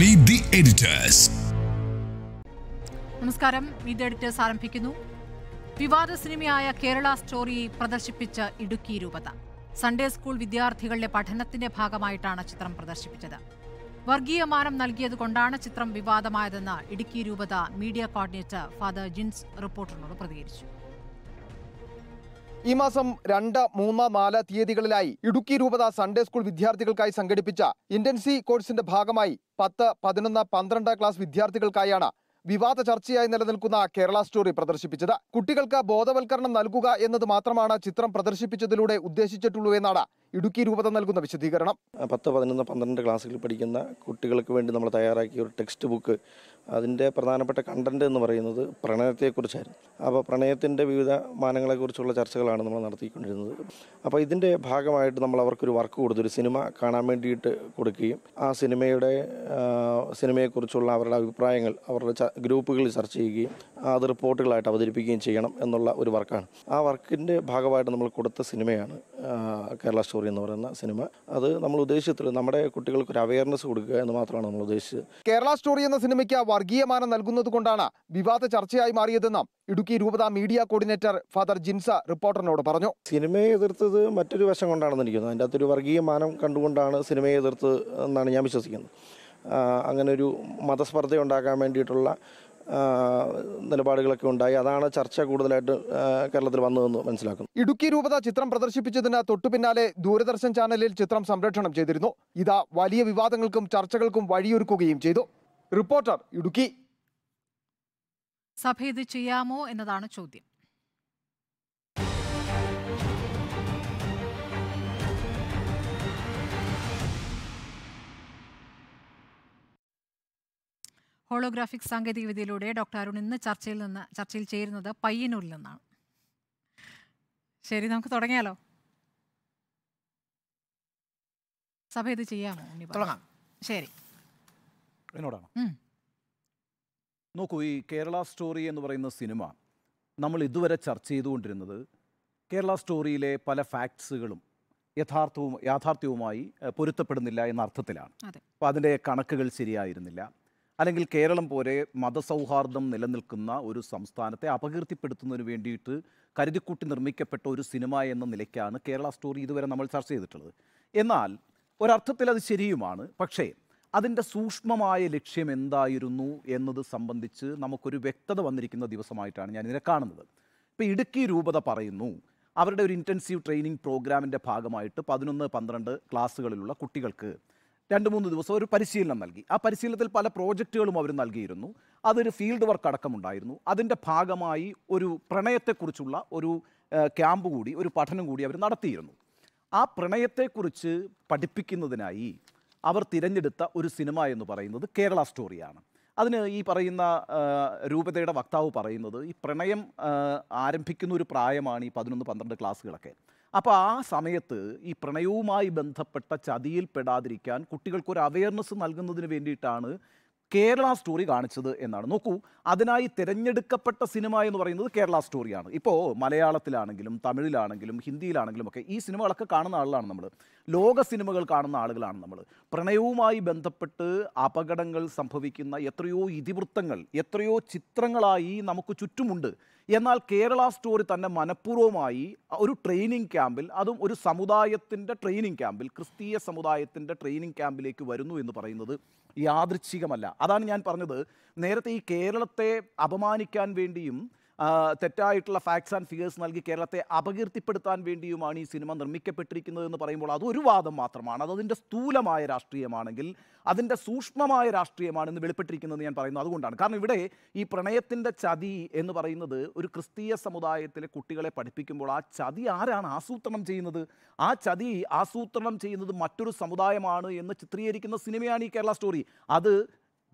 Meet the editors നമസ്കാരം meet editors ആരംഭിക്കുന്നു വിവാദ സിനിമയായ കേരള സ്റ്റോറി പ്രദർശിപ്പിച്ച ഇടുക്കി രൂപത സൺഡേ സ്കൂൾ വിദ്യാർത്ഥികളുടെ പഠനത്തിന്റെ ഭാഗമായിട്ടാണ് ചിത്രം പ്രദർശിപ്പിച്ചത് വർഗീയമാനം നൽകിയതുകൊണ്ടാണ് ചിത്രം വിവാദമായതെന്ന് ഇടുക്കി രൂപത മീഡിയ കോർഡിനേറ്റർ ഫാദർ ജിൻസ് റിപ്പോർട്ടറിനോട് പ്രതികരിച്ചു ഈ മാസം രണ്ട് മൂന്ന് നാല് തീയതികളിലായി ഇടുക്കി രൂപത സൺഡേ സ്കൂൾ വിദ്യാർത്ഥികൾക്കായി സംഘടിപ്പിച്ച ഇന്റൻസി കോഴ്സിന്റെ ഭാഗമായി പത്ത് പതിനൊന്ന് പന്ത്രണ്ട് ക്ലാസ് വിദ്യാർത്ഥികൾക്കായാണ് വിവാദ ചർച്ചയായി നിലനിൽക്കുന്ന കേരള സ്റ്റോറി പ്രദർശിപ്പിച്ചത് കുട്ടികൾക്ക് ബോധവൽക്കരണം നൽകുക എന്നത് മാത്രമാണ് ചിത്രം പ്രദർശിപ്പിച്ചതിലൂടെ ഉദ്ദേശിച്ചിട്ടുള്ളൂ എന്നാണ് ഇടുക്കി രൂപത നൽകുന്ന വിശദീകരണം പത്ത് പതിനൊന്ന് പന്ത്രണ്ട് ക്ലാസ്സുകളിൽ പഠിക്കുന്ന കുട്ടികൾക്ക് വേണ്ടി നമ്മൾ തയ്യാറാക്കിയ ഒരു ടെക്സ്റ്റ് ബുക്ക് അതിൻ്റെ പ്രധാനപ്പെട്ട കണ്ടന്റ് എന്ന് പറയുന്നത് പ്രണയത്തെക്കുറിച്ചായിരുന്നു അപ്പോൾ പ്രണയത്തിൻ്റെ വിവിധ മാനങ്ങളെക്കുറിച്ചുള്ള ചർച്ചകളാണ് നമ്മൾ നടത്തിക്കൊണ്ടിരുന്നത് അപ്പോൾ ഇതിൻ്റെ ഭാഗമായിട്ട് നമ്മൾ അവർക്കൊരു വർക്ക് കൊടുത്തു ഒരു സിനിമ കാണാൻ വേണ്ടിയിട്ട് കൊടുക്കുകയും ആ സിനിമയുടെ സിനിമയെക്കുറിച്ചുള്ള അവരുടെ അഭിപ്രായങ്ങൾ അവരുടെ ഗ്രൂപ്പുകളിൽ ചർച്ച ചെയ്യുകയും അത് റിപ്പോർട്ടുകളായിട്ട് അവതരിപ്പിക്കുകയും ചെയ്യണം എന്നുള്ള ഒരു വർക്കാണ് ആ വർക്കിൻ്റെ ഭാഗമായിട്ട് നമ്മൾ കൊടുത്ത സിനിമയാണ് കേരള സ്റ്റോറി എന്ന് പറയുന്ന സിനിമ അത് നമ്മൾ ഉദ്ദേശിച്ചത് നമ്മുടെ കുട്ടികൾക്ക് ഒരു അവയർനെസ് കൊടുക്കുക എന്ന് മാത്രമാണ് നമ്മൾ ഉദ്ദേശിച്ചത് കേരള സ്റ്റോറി എന്ന സിനിമയ്ക്ക് വർഗീയമാനം നൽകുന്നത് കൊണ്ടാണ് വിവാദ ചർച്ചയായി മാറിയതെന്നും ഇടുക്കി രൂപത മീഡിയ കോർഡിനേറ്റർ ഫാദർ ജിൻസ റിപ്പോർട്ടറിനോട് പറഞ്ഞു സിനിമയെ എതിർത്തത് മറ്റൊരു വശം കൊണ്ടാണെന്ന് തോന്നുന്നു അതിൻ്റെ അകത്തൊരു വർഗീയമാനം കണ്ടുകൊണ്ടാണ് സിനിമയെ എതിർത്തത് എന്നാണ് ഞാൻ വിശ്വസിക്കുന്നത് അങ്ങനെ ഒരു മതസ്പർദ്ധ ഉണ്ടാക്കാൻ വേണ്ടിയിട്ടുള്ള നിലപാടുകളൊക്കെ ഉണ്ടായി അതാണ് ചർച്ച കൂടുതലായിട്ട് കേരളത്തിൽ വന്നതെന്ന് മനസ്സിലാക്കുന്നു ഇടുക്കി രൂപത ചിത്രം പ്രദർശിപ്പിച്ചതിന് തൊട്ടു പിന്നാലെ ദൂരദർശൻ ചാനലിൽ ചിത്രം സംരക്ഷണം ചെയ്തിരുന്നു ഇതാ വലിയ വിവാദങ്ങൾക്കും ചർച്ചകൾക്കും വഴിയൊരുക്കുകയും ചെയ്തു റിപ്പോർട്ടർ ഇടുക്കി സഭ ഇത് ചെയ്യാമോ എന്നതാണ് ചോദ്യം ഹോളോഗ്രാഫിക് സാങ്കേതികവിദ്യയിലൂടെ ഡോക്ടർ അരുൺ ഇന്ന് ചർച്ചയിൽ നിന്ന് ചർച്ചയിൽ ചേരുന്നത് പയ്യന്നൂരിൽ നിന്നാണ് ശരി നമുക്ക് തുടങ്ങിയാലോ സഭ ഇത് ചെയ്യാമോ ശരി നോക്കൂ ഈ കേരള സ്റ്റോറി എന്ന് പറയുന്ന സിനിമ നമ്മൾ ഇതുവരെ ചർച്ച ചെയ്തുകൊണ്ടിരുന്നത് കേരള സ്റ്റോറിയിലെ പല ഫാക്ട്സുകളും യഥാർത്ഥവും യാഥാർത്ഥ്യവുമായി പൊരുത്തപ്പെടുന്നില്ല എന്ന അർത്ഥത്തിലാണ് അപ്പോൾ അതിൻ്റെ കണക്കുകൾ ശരിയായിരുന്നില്ല അല്ലെങ്കിൽ കേരളം പോലെ മതസൗഹാർദ്ദം നിലനിൽക്കുന്ന ഒരു സംസ്ഥാനത്തെ അപകീർത്തിപ്പെടുത്തുന്നതിന് വേണ്ടിയിട്ട് കരുതിക്കൂട്ടി നിർമ്മിക്കപ്പെട്ട ഒരു സിനിമ എന്ന നിലയ്ക്കാണ് കേരള സ്റ്റോറി ഇതുവരെ നമ്മൾ ചർച്ച ചെയ്തിട്ടുള്ളത് എന്നാൽ ഒരർത്ഥത്തിൽ അത് ശരിയുമാണ് പക്ഷേ അതിൻ്റെ സൂക്ഷ്മമായ ലക്ഷ്യം എന്തായിരുന്നു എന്നത് സംബന്ധിച്ച് നമുക്കൊരു വ്യക്തത വന്നിരിക്കുന്ന ദിവസമായിട്ടാണ് ഞാൻ ഇതിനെ കാണുന്നത് ഇപ്പോൾ ഇടുക്കി രൂപത പറയുന്നു അവരുടെ ഒരു ഇൻറ്റൻസീവ് ട്രെയിനിങ് പ്രോഗ്രാമിൻ്റെ ഭാഗമായിട്ട് പതിനൊന്ന് പന്ത്രണ്ട് ക്ലാസ്സുകളിലുള്ള കുട്ടികൾക്ക് രണ്ട് മൂന്ന് ദിവസം ഒരു പരിശീലനം നൽകി ആ പരിശീലനത്തിൽ പല പ്രോജക്റ്റുകളും അവർ നൽകിയിരുന്നു അതൊരു ഫീൽഡ് വർക്ക് അടക്കമുണ്ടായിരുന്നു അതിൻ്റെ ഭാഗമായി ഒരു പ്രണയത്തെക്കുറിച്ചുള്ള ഒരു ക്യാമ്പ് കൂടി ഒരു പഠനം കൂടി അവർ നടത്തിയിരുന്നു ആ പ്രണയത്തെക്കുറിച്ച് പഠിപ്പിക്കുന്നതിനായി അവർ തിരഞ്ഞെടുത്ത ഒരു സിനിമ എന്ന് പറയുന്നത് കേരള സ്റ്റോറിയാണ് അതിന് ഈ പറയുന്ന രൂപതയുടെ വക്താവ് പറയുന്നത് ഈ പ്രണയം ആരംഭിക്കുന്ന ഒരു പ്രായമാണ് ഈ പതിനൊന്ന് പന്ത്രണ്ട് ക്ലാസ്സുകളൊക്കെ അപ്പോൾ ആ സമയത്ത് ഈ പ്രണയവുമായി ബന്ധപ്പെട്ട ചതിയിൽപ്പെടാതിരിക്കാൻ കുട്ടികൾക്കൊരു അവയർനെസ് നൽകുന്നതിന് വേണ്ടിയിട്ടാണ് കേരള സ്റ്റോറി കാണിച്ചത് എന്നാണ് നോക്കൂ അതിനായി തിരഞ്ഞെടുക്കപ്പെട്ട സിനിമ എന്ന് പറയുന്നത് കേരള സ്റ്റോറിയാണ് ഇപ്പോൾ മലയാളത്തിലാണെങ്കിലും തമിഴിലാണെങ്കിലും ഹിന്ദിയിലാണെങ്കിലും ഒക്കെ ഈ സിനിമകളൊക്കെ കാണുന്ന ആളുകളാണ് നമ്മൾ ലോക സിനിമകൾ കാണുന്ന ആളുകളാണ് നമ്മൾ പ്രണയവുമായി ബന്ധപ്പെട്ട് അപകടങ്ങൾ സംഭവിക്കുന്ന എത്രയോ ഇതിവൃത്തങ്ങൾ എത്രയോ ചിത്രങ്ങളായി നമുക്ക് ചുറ്റുമുണ്ട് എന്നാൽ കേരള സ്റ്റോറി തന്നെ മനഃപൂർവ്വമായി ഒരു ട്രെയിനിങ് ക്യാമ്പിൽ അതും ഒരു സമുദായത്തിൻ്റെ ട്രെയിനിങ് ക്യാമ്പിൽ ക്രിസ്തീയ സമുദായത്തിൻ്റെ ട്രെയിനിങ് ക്യാമ്പിലേക്ക് വരുന്നു എന്ന് പറയുന്നത് യാദൃച്ഛികമല്ല അതാണ് ഞാൻ പറഞ്ഞത് നേരത്തെ ഈ കേരളത്തെ അപമാനിക്കാൻ വേണ്ടിയും തെറ്റായിട്ടുള്ള ഫാക്ട്സ് ആൻഡ് ഫിഗേഴ്സ് നൽകി കേരളത്തെ അപകീർത്തിപ്പെടുത്താൻ വേണ്ടിയുമാണ് ഈ സിനിമ നിർമ്മിക്കപ്പെട്ടിരിക്കുന്നത് എന്ന് പറയുമ്പോൾ അതൊരു വാദം മാത്രമാണ് അതതിൻ്റെ സ്ഥൂലമായ രാഷ്ട്രീയമാണെങ്കിൽ അതിൻ്റെ സൂക്ഷ്മമായ രാഷ്ട്രീയമാണെന്ന് വെളിപ്പെട്ടിരിക്കുന്നത് ഞാൻ പറയുന്നത് അതുകൊണ്ടാണ് കാരണം ഇവിടെ ഈ പ്രണയത്തിൻ്റെ ചതി എന്ന് പറയുന്നത് ഒരു ക്രിസ്തീയ സമുദായത്തിലെ കുട്ടികളെ പഠിപ്പിക്കുമ്പോൾ ആ ചതി ആരാണ് ആസൂത്രണം ചെയ്യുന്നത് ആ ചതി ആസൂത്രണം ചെയ്യുന്നത് മറ്റൊരു സമുദായമാണ് എന്ന് ചിത്രീകരിക്കുന്ന സിനിമയാണ് ഈ കേരള സ്റ്റോറി അത്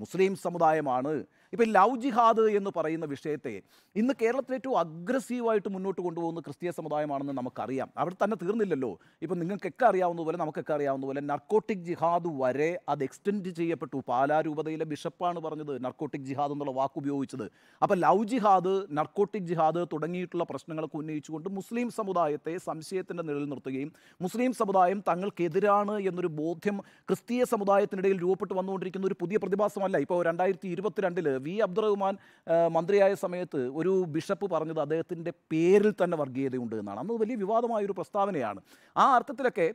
മുസ്ലിം സമുദായമാണ് ഇപ്പോൾ ലവ് ജിഹാദ് എന്ന് പറയുന്ന വിഷയത്തെ ഇന്ന് കേരളത്തിൽ ഏറ്റവും അഗ്രസീവായിട്ട് മുന്നോട്ട് കൊണ്ടുപോകുന്ന ക്രിസ്തീയ സമുദായമാണെന്ന് നമുക്കറിയാം അവിടെ തന്നെ തീർന്നില്ലല്ലോ ഇപ്പോൾ നിങ്ങൾക്കൊക്കെ അറിയാവുന്നതുപോലെ നമുക്കൊക്കെ അറിയാവുന്നതുപോലെ നർക്കോട്ടിക് ജിഹാദ് വരെ അത് എക്സ്റ്റെൻഡ് ചെയ്യപ്പെട്ടു പാലാരൂപതയിലെ ബിഷപ്പാണ് പറഞ്ഞത് നർക്കോട്ടിക് ജിഹാദ് എന്നുള്ള വാക്ക് ഉപയോഗിച്ചത് അപ്പോൾ ലവ് ജിഹാദ് നർക്കോട്ടിക് ജിഹാദ് തുടങ്ങിയിട്ടുള്ള പ്രശ്നങ്ങളൊക്കെ ഉന്നയിച്ചുകൊണ്ട് മുസ്ലിം സമുദായത്തെ സംശയത്തിൻ്റെ നിഴൽ നിർത്തുകയും മുസ്ലിം സമുദായം തങ്ങൾക്കെതിരാണ് എന്നൊരു ബോധ്യം ക്രിസ്തീയ സമുദായത്തിനിടയിൽ രൂപപ്പെട്ട് വന്നുകൊണ്ടിരിക്കുന്ന ഒരു പുതിയ പ്രതിഭാസമല്ല ഇപ്പോൾ രണ്ടായിരത്തി ഇരുപത്തിരണ്ടിൽ വി അബ്ദുറഹ്മാൻ മന്ത്രിയായ സമയത്ത് ഒരു ബിഷപ്പ് പറഞ്ഞത് അദ്ദേഹത്തിൻ്റെ പേരിൽ തന്നെ വർഗീയതയുണ്ട് എന്നാണ് അന്ന് വലിയ വിവാദമായൊരു പ്രസ്താവനയാണ് ആ അർത്ഥത്തിലൊക്കെ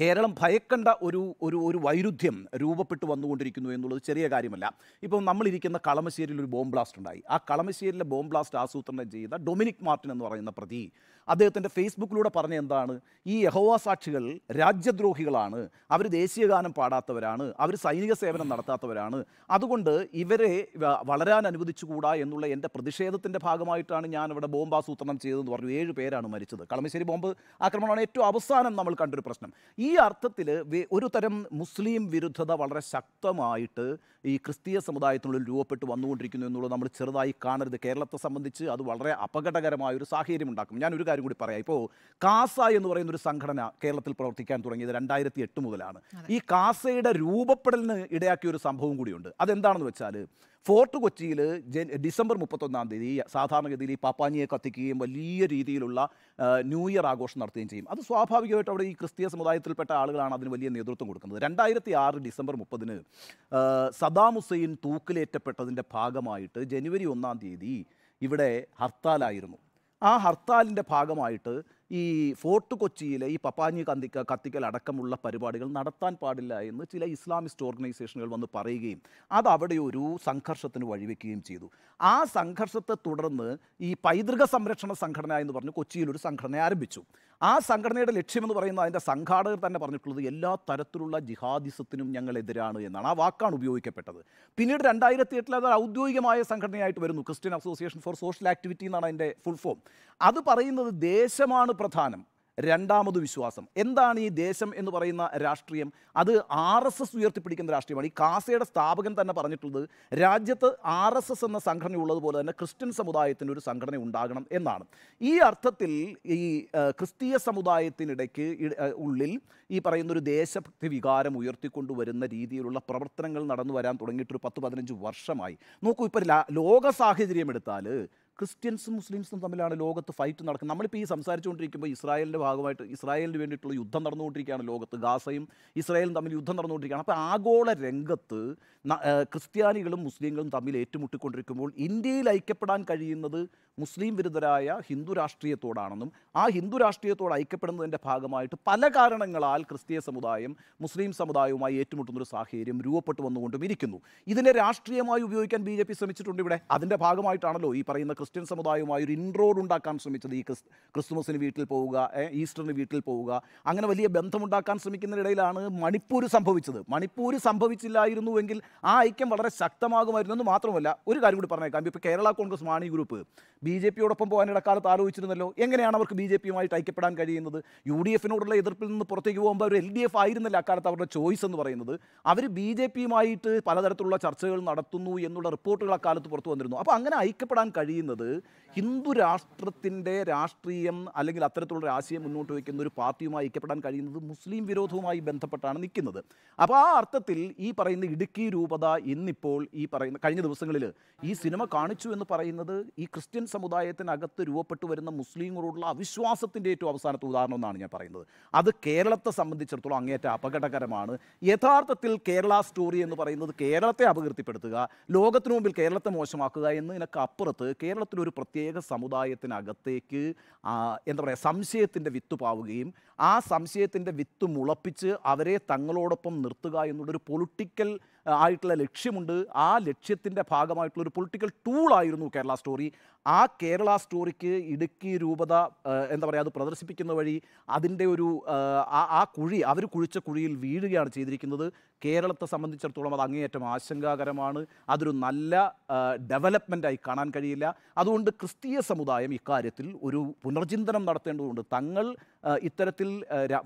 കേരളം ഭയക്കേണ്ട ഒരു ഒരു ഒരു വൈരുദ്ധ്യം രൂപപ്പെട്ട് വന്നുകൊണ്ടിരിക്കുന്നു എന്നുള്ളത് ചെറിയ കാര്യമല്ല ഇപ്പം നമ്മളിരിക്കുന്ന കളമശ്ശേരിയിൽ ഒരു ബോംബ് ബ്ലാസ്റ്റ് ഉണ്ടായി ആ കളമശ്ശേരിയിലെ ബോംബ് ബ്ലാസ്റ്റ് ആസൂത്രണം ചെയ്ത ഡൊമിനിക് മാർട്ടിൻ എന്ന് പറയുന്ന പ്രതി അദ്ദേഹത്തിൻ്റെ ഫേസ്ബുക്കിലൂടെ പറഞ്ഞ എന്താണ് ഈ യഹോവ സാക്ഷികൾ രാജ്യദ്രോഹികളാണ് അവർ ദേശീയഗാനം പാടാത്തവരാണ് അവർ സൈനിക സേവനം നടത്താത്തവരാണ് അതുകൊണ്ട് ഇവരെ വളരാൻ അനുവദിച്ചുകൂടാ എന്നുള്ള എൻ്റെ പ്രതിഷേധത്തിൻ്റെ ഭാഗമായിട്ടാണ് ഞാൻ ഇവിടെ ബോംബ് ആസൂത്രണം ചെയ്തതെന്ന് പറഞ്ഞു ഏഴ് പേരാണ് മരിച്ചത് കളമശ്ശേരി ബോംബ് ആക്രമണമാണ് ഏറ്റവും അവസാനം നമ്മൾ കണ്ടൊരു പ്രശ്നം ഈ അർത്ഥത്തിൽ ഒരു തരം മുസ്ലിം വിരുദ്ധത വളരെ ശക്തമായിട്ട് ഈ ക്രിസ്തീയ സമുദായത്തിനുള്ളിൽ രൂപപ്പെട്ട് വന്നുകൊണ്ടിരിക്കുന്നു എന്നുള്ളത് നമ്മൾ ചെറുതായി കാണരുത് കേരളത്തെ സംബന്ധിച്ച് അത് വളരെ അപകടകരമായ ഒരു സാഹചര്യം ഉണ്ടാക്കും ഞാൻ ഒരു കാര്യം കൂടി പറയാം ഇപ്പോൾ കാസ എന്ന് പറയുന്ന ഒരു സംഘടന കേരളത്തിൽ പ്രവർത്തിക്കാൻ തുടങ്ങിയത് രണ്ടായിരത്തി എട്ട് മുതലാണ് ഈ കാസയുടെ രൂപപ്പെടലിന് ഇടയാക്കിയ ഒരു സംഭവം കൂടിയുണ്ട് അതെന്താണെന്ന് വെച്ചാൽ ഫോർട്ട് കൊച്ചിയിൽ ഡിസംബർ മുപ്പത്തൊന്നാം തീയതി സാധാരണഗതിയിൽ ഈ പാപ്പാഞ്ഞിയെ കത്തിക്കുകയും വലിയ രീതിയിലുള്ള ന്യൂ ഇയർ ആഘോഷം നടത്തുകയും ചെയ്യും അത് സ്വാഭാവികമായിട്ട് അവിടെ ഈ ക്രിസ്തീയ സമുദായത്തിൽപ്പെട്ട ആളുകളാണ് അതിന് വലിയ നേതൃത്വം കൊടുക്കുന്നത് രണ്ടായിരത്തി ആറ് ഡിസംബർ മുപ്പതിന് സദാം ഹുസൈൻ തൂക്കിലേറ്റപ്പെട്ടതിൻ്റെ ഭാഗമായിട്ട് ജനുവരി ഒന്നാം തീയതി ഇവിടെ ഹർത്താലായിരുന്നു ആ ഹർത്താലിൻ്റെ ഭാഗമായിട്ട് ഈ ഫോർട്ട് കൊച്ചിയിലെ ഈ പപ്പാഞ്ഞി കന്തിക്ക കത്തിക്കൽ അടക്കമുള്ള പരിപാടികൾ നടത്താൻ പാടില്ല എന്ന് ചില ഇസ്ലാമിസ്റ്റ് ഓർഗനൈസേഷനുകൾ വന്ന് പറയുകയും അത് അവിടെ ഒരു സംഘർഷത്തിന് വഴിവെക്കുകയും ചെയ്തു ആ സംഘർഷത്തെ തുടർന്ന് ഈ പൈതൃക സംരക്ഷണ സംഘടന എന്ന് പറഞ്ഞ് കൊച്ചിയിൽ ഒരു സംഘടന ആരംഭിച്ചു ആ സംഘടനയുടെ ലക്ഷ്യമെന്ന് പറയുന്നത് അതിൻ്റെ സംഘാടകർ തന്നെ പറഞ്ഞിട്ടുള്ളത് എല്ലാ തരത്തിലുള്ള ജിഹാദിസത്തിനും ഞങ്ങൾ എതിരാണ് എന്നാണ് ആ വാക്കാണ് ഉപയോഗിക്കപ്പെട്ടത് പിന്നീട് രണ്ടായിരത്തി എട്ടിൽ അത് ഔദ്യോഗികമായ സംഘടനയായിട്ട് വരുന്നു Christian association for social activity എന്നാണ് അതിൻ്റെ ഫുൾ ഫോം അത് പറയുന്നത് ദേശമാണ് പ്രധാനം രണ്ടാമത് വിശ്വാസം എന്താണ് ഈ ദേശം എന്ന് പറയുന്ന രാഷ്ട്രീയം അത് ആർ എസ് എസ് ഉയർത്തിപ്പിടിക്കുന്ന രാഷ്ട്രീയമാണ് ഈ കാസയുടെ സ്ഥാപകൻ തന്നെ പറഞ്ഞിട്ടുള്ളത് രാജ്യത്ത് ആർ എസ് എസ് എന്ന സംഘടന ഉള്ളതുപോലെ തന്നെ ക്രിസ്ത്യൻ സമുദായത്തിൻ്റെ ഒരു സംഘടന ഉണ്ടാകണം എന്നാണ് ഈ അർത്ഥത്തിൽ ഈ ക്രിസ്തീയ സമുദായത്തിനിടയ്ക്ക് ഉള്ളിൽ ഈ പറയുന്ന ഒരു ദേശഭക്തി വികാരം ഉയർത്തിക്കൊണ്ടുവരുന്ന രീതിയിലുള്ള പ്രവർത്തനങ്ങൾ നടന്നു വരാൻ തുടങ്ങിയിട്ടൊരു പത്ത് പതിനഞ്ച് വർഷമായി നോക്കൂ ഇപ്പോൾ ലോക സാഹചര്യം എടുത്താൽ ക്രിസ്ത്യൻസും മുസ്ലിംസും തമ്മിലാണ് ലോകത്ത് ഫൈറ്റ് നടക്കുന്നത് നമ്മളിപ്പോൾ ഈ സംസാരിച്ചുകൊണ്ടിരിക്കുമ്പോൾ ഇസ്രായേലിൻ്റെ ഭാഗമായിട്ട് ഇസ്രായേലിന് വേണ്ടിയിട്ടുള്ള യുദ്ധം നടന്നുകൊണ്ടിരിക്കുകയാണ് ലോകത്ത് ഗാസയും ഇസ്രായേലും തമ്മിൽ യുദ്ധം നടന്നുകൊണ്ടിരിക്കുകയാണ് അപ്പോൾ ആഗോള രംഗത്ത് ക്രിസ്ത്യാനികളും മുസ്ലിങ്ങളും തമ്മിൽ ഏറ്റുമുട്ടിക്കൊണ്ടിരിക്കുമ്പോൾ ഇന്ത്യയിൽ ഐക്യപ്പെടാൻ കഴിയുന്നത് മുസ്ലിം വിരുദ്ധരായ ഹിന്ദു രാഷ്ട്രീയത്തോടാണെന്നും ആ ഹിന്ദു രാഷ്ട്രീയത്തോട് ഐക്യപ്പെടുന്നതിൻ്റെ ഭാഗമായിട്ട് പല കാരണങ്ങളാൽ ക്രിസ്തീയ സമുദായം മുസ്ലിം സമുദായവുമായി ഏറ്റുമുട്ടുന്ന ഒരു സാഹചര്യം രൂപപ്പെട്ടു വന്നുകൊണ്ടും ഇരിക്കുന്നു ഇതിനെ രാഷ്ട്രീയമായി ഉപയോഗിക്കാൻ ബി ശ്രമിച്ചിട്ടുണ്ട് ഇവിടെ അതിൻ്റെ ഭാഗമായിട്ടാണല്ലോ ഈ പറയുന്ന ക്രിസ്ത്യൻ സമുദായവുമായി ഒരു ഇൻട്രോഡ് ഉണ്ടാക്കാൻ ശ്രമിച്ചത് ഈ ക്രിസ് ക്രിസ്തുമസിന് വീട്ടിൽ പോവുക ഈസ്റ്ററിന് വീട്ടിൽ പോവുക അങ്ങനെ വലിയ ബന്ധമുണ്ടാക്കാൻ ശ്രമിക്കുന്നതിനിടയിലാണ് മണിപ്പൂർ സംഭവിച്ചത് മണിപ്പൂർ സംഭവിച്ചില്ലായിരുന്നുവെങ്കിൽ ആ ഐക്യം വളരെ ശക്തമാകുമായിരുന്നു എന്ന് മാത്രമല്ല ഒരു കാര്യം കൂടി പറഞ്ഞേക്കാം ഇപ്പോൾ Kerala Congress Mani group B J പിയോടൊപ്പം പോകാൻ ഇടക്കാലത്ത് ആലോചിച്ചിരുന്നല്ലോ എങ്ങനെയാണ് അവർക്ക് ബി ജെ പിയുമായിട്ട് ഐക്യപ്പെടാൻ കഴിയുന്നത് യു ഡി എഫിനോടുള്ള എതിർപ്പിൽ നിന്ന് പുറത്തേക്ക് പോകുമ്പോൾ അവർ എൽ ഡി എഫ് ആയിരുന്നില്ല അക്കാലത്ത് അവരുടെ ചോയ്സ് എന്ന് പറയുന്നത് അവർ ബി ജെ പിയുമായിട്ട് പലതരത്തിലുള്ള ചർച്ചകൾ നടത്തുന്നു എന്നുള്ള റിപ്പോർട്ടുകൾ അക്കാലത്ത് പുറത്തു വന്നിരുന്നു അപ്പോൾ അങ്ങനെ ഐക്യപ്പെടാൻ കഴിയുന്നത് പറയുന്നത് ഹിന്ദു രാഷ്ട്രത്തിൻ്റെ രാഷ്ട്രീയം അല്ലെങ്കിൽ അത്തരത്തിലുള്ള ആശയം മുന്നോട്ട് വയ്ക്കുന്ന ഒരു പാർട്ടിയുമായി ഐക്യപ്പെടാൻ കഴിയുന്നത് മുസ്ലിം വിരോധവുമായി ബന്ധപ്പെട്ടാണ് നിൽക്കുന്നത് അപ്പോൾ ആ അർത്ഥത്തിൽ ഈ പറയുന്ന ഇടുക്കി രൂപത ഇന്നിപ്പോൾ ഈ പറയുന്ന കഴിഞ്ഞ ദിവസങ്ങളിൽ ഈ സിനിമ കാണിച്ചു എന്ന് പറയുന്നത് ഈ ക്രിസ്ത്യൻ സമുദായത്തിനകത്ത് രൂപപ്പെട്ടു വരുന്ന മുസ്ലിങ്ങളോടുള്ള അവിശ്വാസത്തിൻ്റെ ഏറ്റവും അവസാനത്തെ ഉദാഹരണം എന്നാണ് ഞാൻ പറയുന്നത് അത് കേരളത്തെ സംബന്ധിച്ചിടത്തോളം അങ്ങേറ്റ അപകടകരമാണ് യഥാർത്ഥത്തിൽ കേരള സ്റ്റോറി എന്ന് പറയുന്നത് കേരളത്തെ അപകീർത്തിപ്പെടുത്തുക ലോകത്തിനു മുമ്പിൽ കേരളത്തെ മോശമാക്കുക എന്നതിനൊക്കെ അപ്പുറത്ത് കേരള കേരളത്തിലൊരു പ്രത്യേക സമുദായത്തിനകത്തേക്ക് എന്താ പറയുക സംശയത്തിൻ്റെ വിത്ത് പാവുകയും ആ സംശയത്തിൻ്റെ വിത്ത് മുളപ്പിച്ച് അവരെ തങ്ങളോടൊപ്പം നിർത്തുക എന്നുള്ളൊരു പൊളിറ്റിക്കൽ ആയിട്ടുള്ള ലക്ഷ്യമുണ്ട് ആ ലക്ഷ്യത്തിൻ്റെ ഭാഗമായിട്ടുള്ളൊരു പൊളിറ്റിക്കൽ ടൂളായിരുന്നു കേരള സ്റ്റോറി ആ കേരള സ്റ്റോറിക്ക് ഇടുക്കി രൂപത എന്താ പറയുക അത് പ്രദർശിപ്പിക്കുന്ന വഴി അതിൻ്റെ ഒരു ആ കുഴി അവർ കുഴിച്ച കുഴിയിൽ വീഴുകയാണ് ചെയ്തിരിക്കുന്നത് കേരളത്തെ സംബന്ധിച്ചിടത്തോളം അത് അങ്ങേയറ്റം ആശങ്കാകരമാണ് അതൊരു നല്ല ഡെവലപ്മെൻ്റായി കാണാൻ കഴിയില്ല അതുകൊണ്ട് ക്രിസ്തീയ സമുദായം ഇക്കാര്യത്തിൽ ഒരു പുനർചിന്തനം നടത്തേണ്ടതുണ്ട് തങ്ങൾ ഇത്തരത്തിൽ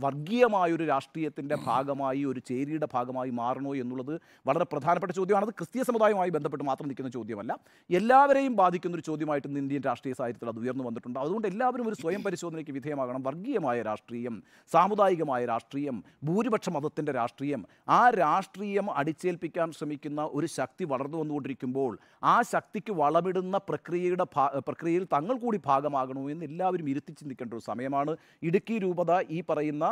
വർഗീയമായൊരു രാഷ്ട്രീയത്തിൻ്റെ ഭാഗമായി ഒരു ചേരിയുടെ ഭാഗമായി മാറണോ എന്നുള്ളത് വളരെ പ്രധാനപ്പെട്ട ചോദ്യമാണ് അത് ക്രിസ്തീയ സമുദായവുമായി ബന്ധപ്പെട്ട് മാത്രം നിൽക്കുന്ന ചോദ്യമല്ല എല്ലാവരെയും ബാധിക്കുന്ന ഒരു ചോദ്യമായിട്ട് ഇന്ത്യൻ രാഷ്ട്രീയ സാഹിത്യത്തിൽ അത് ഉയർന്നു വന്നിട്ടുണ്ട് അതുകൊണ്ട് എല്ലാവരും ഒരു സ്വയം പരിശോധനയ്ക്ക് വിധേയമാകണം വർഗീയമായ രാഷ്ട്രീയം സാമുദായികമായ രാഷ്ട്രീയം ഭൂരിപക്ഷ മതത്തിൻ്റെ രാഷ്ട്രീയം ആ രാഷ്ട്രീയം അടിച്ചേൽപ്പിക്കാൻ ശ്രമിക്കുന്ന ഒരു ശക്തി വളർന്നു വന്നുകൊണ്ടിരിക്കുമ്പോൾ ആ ശക്തിക്ക് വളമിടുന്ന പ്രക്രിയയുടെ പ്രക്രിയയിൽ തങ്ങൾ കൂടി ഭാഗമാകണമെന്ന് എല്ലാവരും ഇരുത്തി ചിന്തിക്കേണ്ട ഒരു സമയമാണ് ഇടുക്കി ഇടുക്കി രൂപത ഈ പറയുന്ന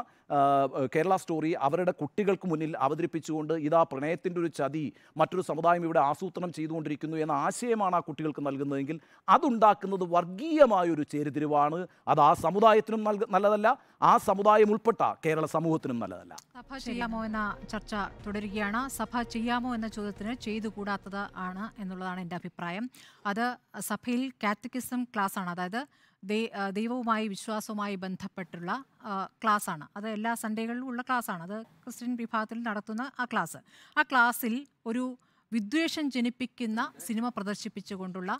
കേരള സ്റ്റോറി അവരുടെ കുട്ടികൾക്ക് മുന്നിൽ അവതരിപ്പിച്ചുകൊണ്ട് ഇതാ പ്രണയത്തിൻ്റെ ഒരു ചതി മറ്റൊരു സമുദായം ഇവിടെ ആസൂത്രണം ചെയ്തുകൊണ്ടിരിക്കുന്നു എന്ന ആശയമാണ് ആ കുട്ടികൾക്ക് നൽകുന്നതെങ്കിൽ അതുണ്ടാക്കുന്നത് വർഗീയമായൊരു ചേരിതിരിവാണ് അത് ആ സമുദായത്തിനും നല്ലതല്ല ആ സമുദായം ഉൾപ്പെട്ട കേരള സമൂഹത്തിനും നല്ലതല്ല സഭ ചെയ്യാമോ എന്ന ചർച്ച തുടരുകയാണ് സഭ ചെയ്യാമോ എന്ന ചോദ്യത്തിന് ചെയ്തുകൂടാത്തത് ആണ് എന്നുള്ളതാണ് എൻ്റെ അഭിപ്രായം അത് സഭയിൽ കാത്തിക്കിസം ക്ലാസ് ആണ് അതായത് ദൈവവുമായി വിശ്വാസവുമായി ബന്ധപ്പെട്ടുള്ള ക്ലാസ്സാണ് അത് എല്ലാ സൺഡേകളിലും ഉള്ള ക്ലാസ്സാണ് അത് ക്രിസ്ത്യൻ വിഭാഗത്തിൽ നടത്തുന്ന ആ ക്ലാസ് ആ ക്ലാസ്സിൽ ഒരു വിദ്വേഷം ജനിപ്പിക്കുന്ന സിനിമ പ്രദർശിപ്പിച്ചുകൊണ്ടുള്ള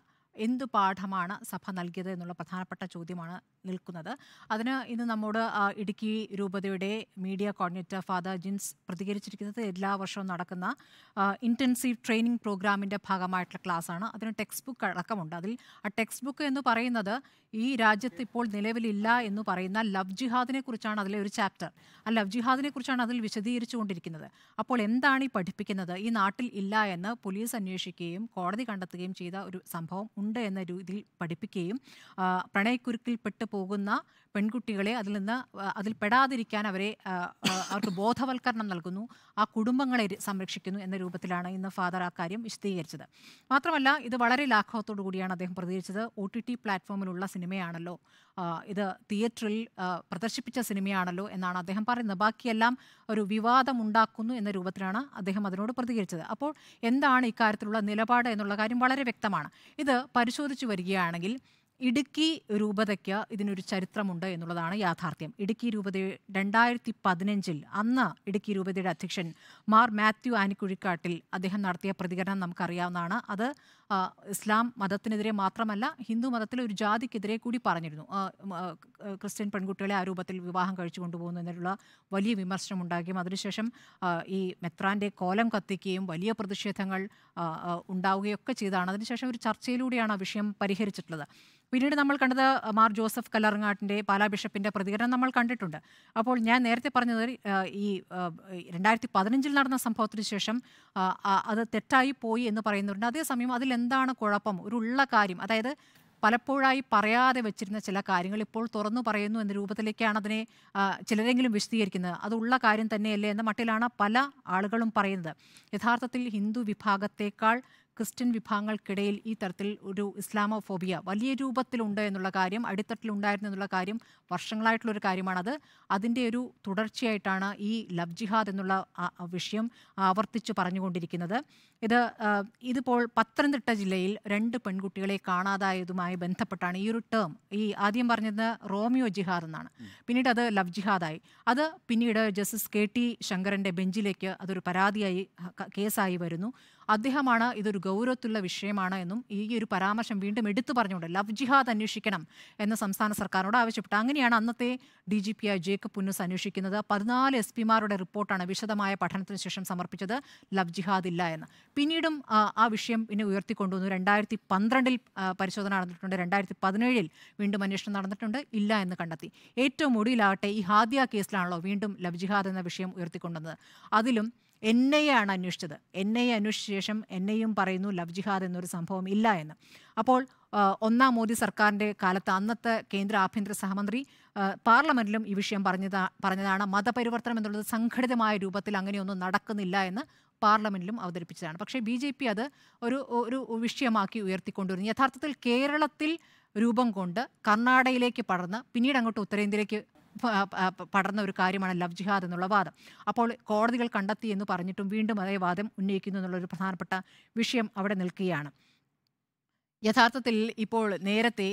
എന്തു പാഠമാണ് സഭ നൽകിയത് എന്നുള്ള പ്രധാനപ്പെട്ട ചോദ്യമാണ് നിൽക്കുന്നത് അതിന് ഇന്ന് നമ്മോട് ഇടുക്കി രൂപതയുടെ മീഡിയ കോർഡിനേറ്റർ ഫാദർ ജിൻസ് പ്രതികരിച്ചിരിക്കുന്നത് എല്ലാ വർഷവും നടക്കുന്ന ഇൻറ്റൻസീവ് ട്രെയിനിങ് പ്രോഗ്രാമിൻ്റെ ഭാഗമായിട്ടുള്ള ക്ലാസ്സാണ് അതിന് ടെക്സ്റ്റ് ബുക്ക് അടക്കമുണ്ട് അതിൽ ആ ടെക്സ്റ്റ് ബുക്ക് എന്ന് പറയുന്നത് ഈ രാജ്യത്ത് ഇപ്പോൾ നിലവിലില്ല എന്ന് പറയുന്ന ലവ് ജിഹാദിനെ കുറിച്ചാണ് അതിലെ ഒരു ചാപ്റ്റർ ആ ലവ് ജിഹാദിനെ കുറിച്ചാണ് അതിൽ കൊണ്ടിരിക്കുന്നത് അപ്പോൾ എന്താണ് ഈ പഠിപ്പിക്കുന്നത് ഈ നാട്ടിൽ ഇല്ല എന്ന് പോലീസ് അന്വേഷിക്കുകയും കോടതി കണ്ടെത്തുകയും ചെയ്ത ഒരു സംഭവം ഉണ്ട് എന്ന രീതിയിൽ പഠിപ്പിക്കുകയും പ്രണയക്കുരുക്കിൽപ്പെട്ട് പോകുന്ന പെൺകുട്ടികളെ അതിൽ നിന്ന് അതിൽ പെടാതിരിക്കാൻ അവരെ അവർക്ക് ബോധവൽക്കരണം നൽകുന്നു ആ കുടുംബങ്ങളെ സംരക്ഷിക്കുന്നു എന്ന രൂപത്തിലാണ് ഇന്ന് ഫാദർ ആ കാര്യം വിശദീകരിച്ചത് മാത്രമല്ല ഇത് വളരെ ലാഘവത്തോടു കൂടിയാണ് അദ്ദേഹം പ്രതികരിച്ചത് ഒ ടി ടി പ്ലാറ്റ്ഫോമിലുള്ള സിനിമയാണല്ലോ ഇത് തിയേറ്ററിൽ പ്രദർശിപ്പിച്ച സിനിമയാണല്ലോ എന്നാണ് അദ്ദേഹം പറയുന്നത് ബാക്കിയെല്ലാം ഒരു വിവാദമുണ്ടാക്കുന്നു എന്ന രൂപത്തിലാണ് അദ്ദേഹം അതിനോട് പ്രതികരിച്ചത് അപ്പോൾ എന്താണ് ഇക്കാര്യത്തിലുള്ള നിലപാട് എന്നുള്ള കാര്യം വളരെ വ്യക്തമാണ് ഇത് പരിശോധിച്ചു വരികയാണെങ്കിൽ ഇടുക്കി രൂപതയ്ക്ക് ഇതിനൊരു ചരിത്രമുണ്ട് എന്നുള്ളതാണ് യാഥാർത്ഥ്യം ഇടുക്കി രൂപത രണ്ടായിരത്തി പതിനഞ്ചിൽ അന്ന് ഇടുക്കി രൂപതയുടെ അധ്യക്ഷൻ മാർ മാത്യു ആനിക്കുഴിക്കാട്ടിൽ അദ്ദേഹം നടത്തിയ പ്രതികരണം നമുക്കറിയാവുന്നതാണ് അത് ഇസ്ലാം മതത്തിനെതിരെ മാത്രമല്ല ഹിന്ദു മതത്തിലെ ഒരു ജാതിക്കെതിരെ കൂടി പറഞ്ഞിരുന്നു ക്രിസ്ത്യൻ പെൺകുട്ടികളെ ആ രൂപത്തിൽ വിവാഹം കഴിച്ചു കൊണ്ടുപോകുന്നു എന്നുള്ള വലിയ വിമർശനം ഉണ്ടാകുകയും അതിനുശേഷം ഈ മെത്രാൻ്റെ കോലം കത്തിക്കുകയും വലിയ പ്രതിഷേധങ്ങൾ ഉണ്ടാവുകയൊക്കെ ചെയ്താണ് അതിനുശേഷം ഒരു ചർച്ചയിലൂടെയാണ് ആ വിഷയം പരിഹരിച്ചിട്ടുള്ളത് പിന്നീട് നമ്മൾ കണ്ടത് മാർ ജോസഫ് കല്ലറങ്ങാട്ടിൻ്റെ പാലാ ബിഷപ്പിൻ്റെ പ്രതികരണം നമ്മൾ കണ്ടിട്ടുണ്ട് അപ്പോൾ ഞാൻ നേരത്തെ പറഞ്ഞത് ഈ രണ്ടായിരത്തി പതിനഞ്ചിൽ നടന്ന സംഭവത്തിന് ശേഷം അത് തെറ്റായി പോയി എന്ന് പറയുന്നുണ്ട് അതേസമയം അതിൽ എന്താണ് കുഴപ്പം ഒരു ഉള്ള കാര്യം അതായത് പലപ്പോഴായി പറയാതെ വെച്ചിരുന്ന ചില കാര്യങ്ങൾ ഇപ്പോൾ തുറന്നു പറയുന്നു എന്ന രൂപത്തിലേക്കാണ് അതിനെ ചിലരെങ്കിലും വിശദീകരിക്കുന്നത് അതുള്ള കാര്യം തന്നെയല്ലേ എന്ന മട്ടിലാണ് പല ആളുകളും പറയുന്നത് യഥാർത്ഥത്തിൽ ഹിന്ദു വിഭാഗത്തേക്കാൾ ക്രിസ്ത്യൻ വിഭാഗങ്ങൾക്കിടയിൽ ഈ തരത്തിൽ ഒരു ഇസ്ലാമോഫോബിയ വലിയ രൂപത്തിലുണ്ട് എന്നുള്ള കാര്യം അടിത്തട്ടിലുണ്ടായിരുന്നു എന്നുള്ള കാര്യം വർഷങ്ങളായിട്ടുള്ളൊരു കാര്യമാണത് അതിൻ്റെ ഒരു തുടർച്ചയായിട്ടാണ് ഈ ലവ് ജിഹാദ് എന്നുള്ള വിഷയം ആവർത്തിച്ച് പറഞ്ഞുകൊണ്ടിരിക്കുന്നത് ഇത് ഇതിപ്പോൾ പത്തനംതിട്ട ജില്ലയിൽ രണ്ട് പെൺകുട്ടികളെ കാണാതായതുമായി ബന്ധപ്പെട്ടാണ് ഈ ഒരു ടേം ഈ ആദ്യം പറഞ്ഞത് റോമിയോ ജിഹാദ് എന്നാണ് പിന്നീട് അത് ലവ് ജിഹാദായി അത് പിന്നീട് ജസ്റ്റിസ് കെ ടി ശങ്കരൻ്റെ ബെഞ്ചിലേക്ക് അതൊരു പരാതിയായി കേസായി വരുന്നു അദ്ദേഹമാണ് ഇതൊരു ഗൗരവത്തിലുള്ള വിഷയമാണ് എന്നും ഈ ഒരു പരാമർശം വീണ്ടും എടുത്തു പറഞ്ഞുകൊണ്ട് ലവ് ജിഹാദ് അന്വേഷിക്കണം എന്ന് സംസ്ഥാന സർക്കാരിനോട് ആവശ്യപ്പെട്ടു അങ്ങനെയാണ് അന്നത്തെ ഡി ജി പി ആയി ജേക്കബ് പുന്നസ് അന്വേഷിക്കുന്നത് പതിനാല് എസ് പിമാരുടെ റിപ്പോർട്ടാണ് വിശദമായ പഠനത്തിന് ശേഷം സമർപ്പിച്ചത് ലവ് ജിഹാദ് ഇല്ല എന്ന് പിന്നീടും ആ വിഷയം പിന്നെ ഉയർത്തിക്കൊണ്ടുവന്നു രണ്ടായിരത്തി പന്ത്രണ്ടിൽ പരിശോധന നടന്നിട്ടുണ്ട് രണ്ടായിരത്തി പതിനേഴിൽ വീണ്ടും അന്വേഷണം നടന്നിട്ടുണ്ട് ഇല്ല എന്ന് കണ്ടെത്തി ഏറ്റവും ഒടുവിലാവട്ടെ ഈ ഹാദിയ കേസിലാണല്ലോ വീണ്ടും ലവ് ജിഹാദ് എന്ന വിഷയം ഉയർത്തിക്കൊണ്ടുവന്നത് അതിലും എൻ ഐ ആണ് അന്വേഷിച്ചത് എൻ ഐ അന്വേഷിച്ച ശേഷം എൻ ഐയും പറയുന്നു ലവ് ജിഹാദ് എന്നൊരു സംഭവം ഇല്ല എന്ന് അപ്പോൾ ഒന്നാം മോദി സർക്കാരിൻ്റെ കാലത്ത് അന്നത്തെ കേന്ദ്ര ആഭ്യന്തര സഹമന്ത്രി പാർലമെന്റിലും ഈ വിഷയം പറഞ്ഞതാ പറഞ്ഞതാണ് മതപരിവർത്തനം എന്നുള്ളത് സംഘടിതമായ രൂപത്തിൽ അങ്ങനെയൊന്നും നടക്കുന്നില്ല എന്ന് പാർലമെന്റിലും അവതരിപ്പിച്ചതാണ് പക്ഷേ ബി ജെ പി അത് ഒരു ഒരു വിഷയമാക്കി ഉയർത്തിക്കൊണ്ടുവരുന്നു യഥാർത്ഥത്തിൽ കേരളത്തിൽ രൂപം കൊണ്ട് കർണാടകയിലേക്ക് പടർന്ന് പിന്നീട് അങ്ങോട്ട് ഉത്തരേന്ത്യയിലേക്ക് പടർന്ന ഒരു കാര്യമാണ് ലവ് ജിഹാദ് എന്നുള്ള വാദം അപ്പോൾ കോടതികൾ കണ്ടെത്തി എന്ന് പറഞ്ഞിട്ടും വീണ്ടും അതേ വാദം ഉന്നയിക്കുന്നു എന്നുള്ളൊരു പ്രധാനപ്പെട്ട വിഷയം അവിടെ നിൽക്കുകയാണ് യഥാർത്ഥത്തിൽ ഇപ്പോൾ നേരത്തെ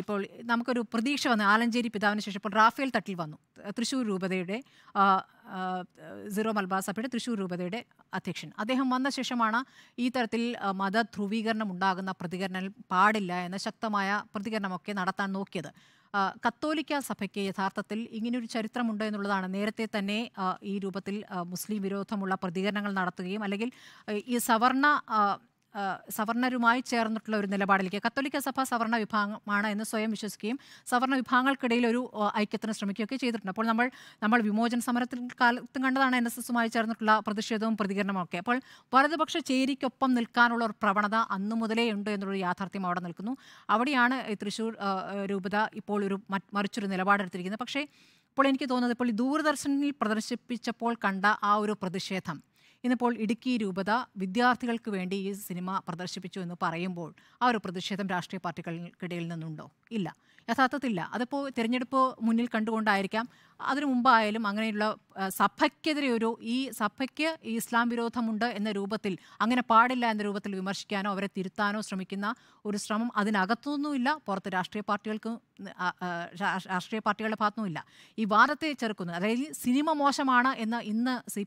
ഇപ്പോൾ നമുക്കൊരു പ്രതീക്ഷ വന്നു ആലഞ്ചേരി പിതാവിന് ശേഷം ഇപ്പോൾ റാഫേൽ തട്ടിൽ വന്നു തൃശ്ശൂർ രൂപതയുടെ സിറോ മലബാർ സഭയുടെ തൃശ്ശൂർ രൂപതയുടെ അധ്യക്ഷൻ അദ്ദേഹം വന്ന ശേഷമാണ് ഈ തരത്തിൽ മത ധ്രുവീകരണം ഉണ്ടാകുന്ന പ്രതികരണം പാടില്ല എന്ന ശക്തമായ പ്രതികരണമൊക്കെ നടത്താൻ നോക്കിയത് കത്തോലിക്ക സഭയ്ക്ക് യഥാർത്ഥത്തിൽ ഇങ്ങനൊരു ചരിത്രമുണ്ട് എന്നുള്ളതാണ് നേരത്തെ തന്നെ ഈ രൂപത്തിൽ മുസ്ലിം വിരോധമുള്ള പ്രതികരണങ്ങൾ നടത്തുകയും അല്ലെങ്കിൽ ഈ സവർണ സവർണരുമായി ചേർന്നിട്ടുള്ള ഒരു നിലപാടിലേക്ക് കത്തോലിക്ക സഭ സവർണ വിഭാഗമാണ് എന്ന് സ്വയം വിശ്വസിക്കുകയും സവർണ വിഭാഗങ്ങൾക്കിടയിൽ ഒരു ഐക്യത്തിന് ശ്രമിക്കുകയൊക്കെ ചെയ്തിട്ടുണ്ട് അപ്പോൾ നമ്മൾ നമ്മൾ വിമോചന സമരത്തിൽ കാലത്തും കണ്ടതാണ് എൻ എസ് എസുമായി ചേർന്നിട്ടുള്ള പ്രതിഷേധവും പ്രതികരണവും ഒക്കെ അപ്പോൾ വലതുപക്ഷ ചേരിക്കൊപ്പം നിൽക്കാനുള്ള ഒരു പ്രവണത അന്നു മുതലേ ഉണ്ട് എന്നുള്ള യാഥാർത്ഥ്യം അവിടെ നിൽക്കുന്നു അവിടെയാണ് തൃശ്ശൂർ രൂപത ഇപ്പോൾ ഒരു മറിച്ചൊരു നിലപാടെടുത്തിരിക്കുന്നത് പക്ഷേ ഇപ്പോൾ എനിക്ക് തോന്നുന്നത് ഇപ്പോൾ ദൂരദർശനിൽ പ്രദർശിപ്പിച്ചപ്പോൾ കണ്ട ആ ഒരു പ്രതിഷേധം ഇന്നിപ്പോൾ ഇടുക്കി രൂപത വിദ്യാർത്ഥികൾക്ക് വേണ്ടി ഈ സിനിമ പ്രദർശിപ്പിച്ചു എന്ന് പറയുമ്പോൾ ആ ഒരു പ്രതിഷേധം രാഷ്ട്രീയ പാർട്ടികൾക്കിടയിൽ നിന്നുണ്ടോ ഇല്ല യഥാർത്ഥത്തില്ല അതിപ്പോൾ തിരഞ്ഞെടുപ്പ് മുന്നിൽ കണ്ടുകൊണ്ടായിരിക്കാം അതിനു മുമ്പായാലും അങ്ങനെയുള്ള സഭയ്ക്കെതിരെ ഒരു ഈ സഭയ്ക്ക് ഈ ഇസ്ലാം വിരോധമുണ്ട് എന്ന രൂപത്തിൽ അങ്ങനെ പാടില്ല എന്ന രൂപത്തിൽ വിമർശിക്കാനോ അവരെ തിരുത്താനോ ശ്രമിക്കുന്ന ഒരു ശ്രമം അതിനകത്തൊന്നുമില്ല പുറത്ത് രാഷ്ട്രീയ പാർട്ടികൾക്ക് രാഷ്ട്രീയ പാർട്ടികളുടെ ഭാഗത്തുമില്ല ഈ വാദത്തെ ചെറുക്കുന്നത് അതായത് സിനിമ മോശമാണ് എന്ന് ഇന്ന് സി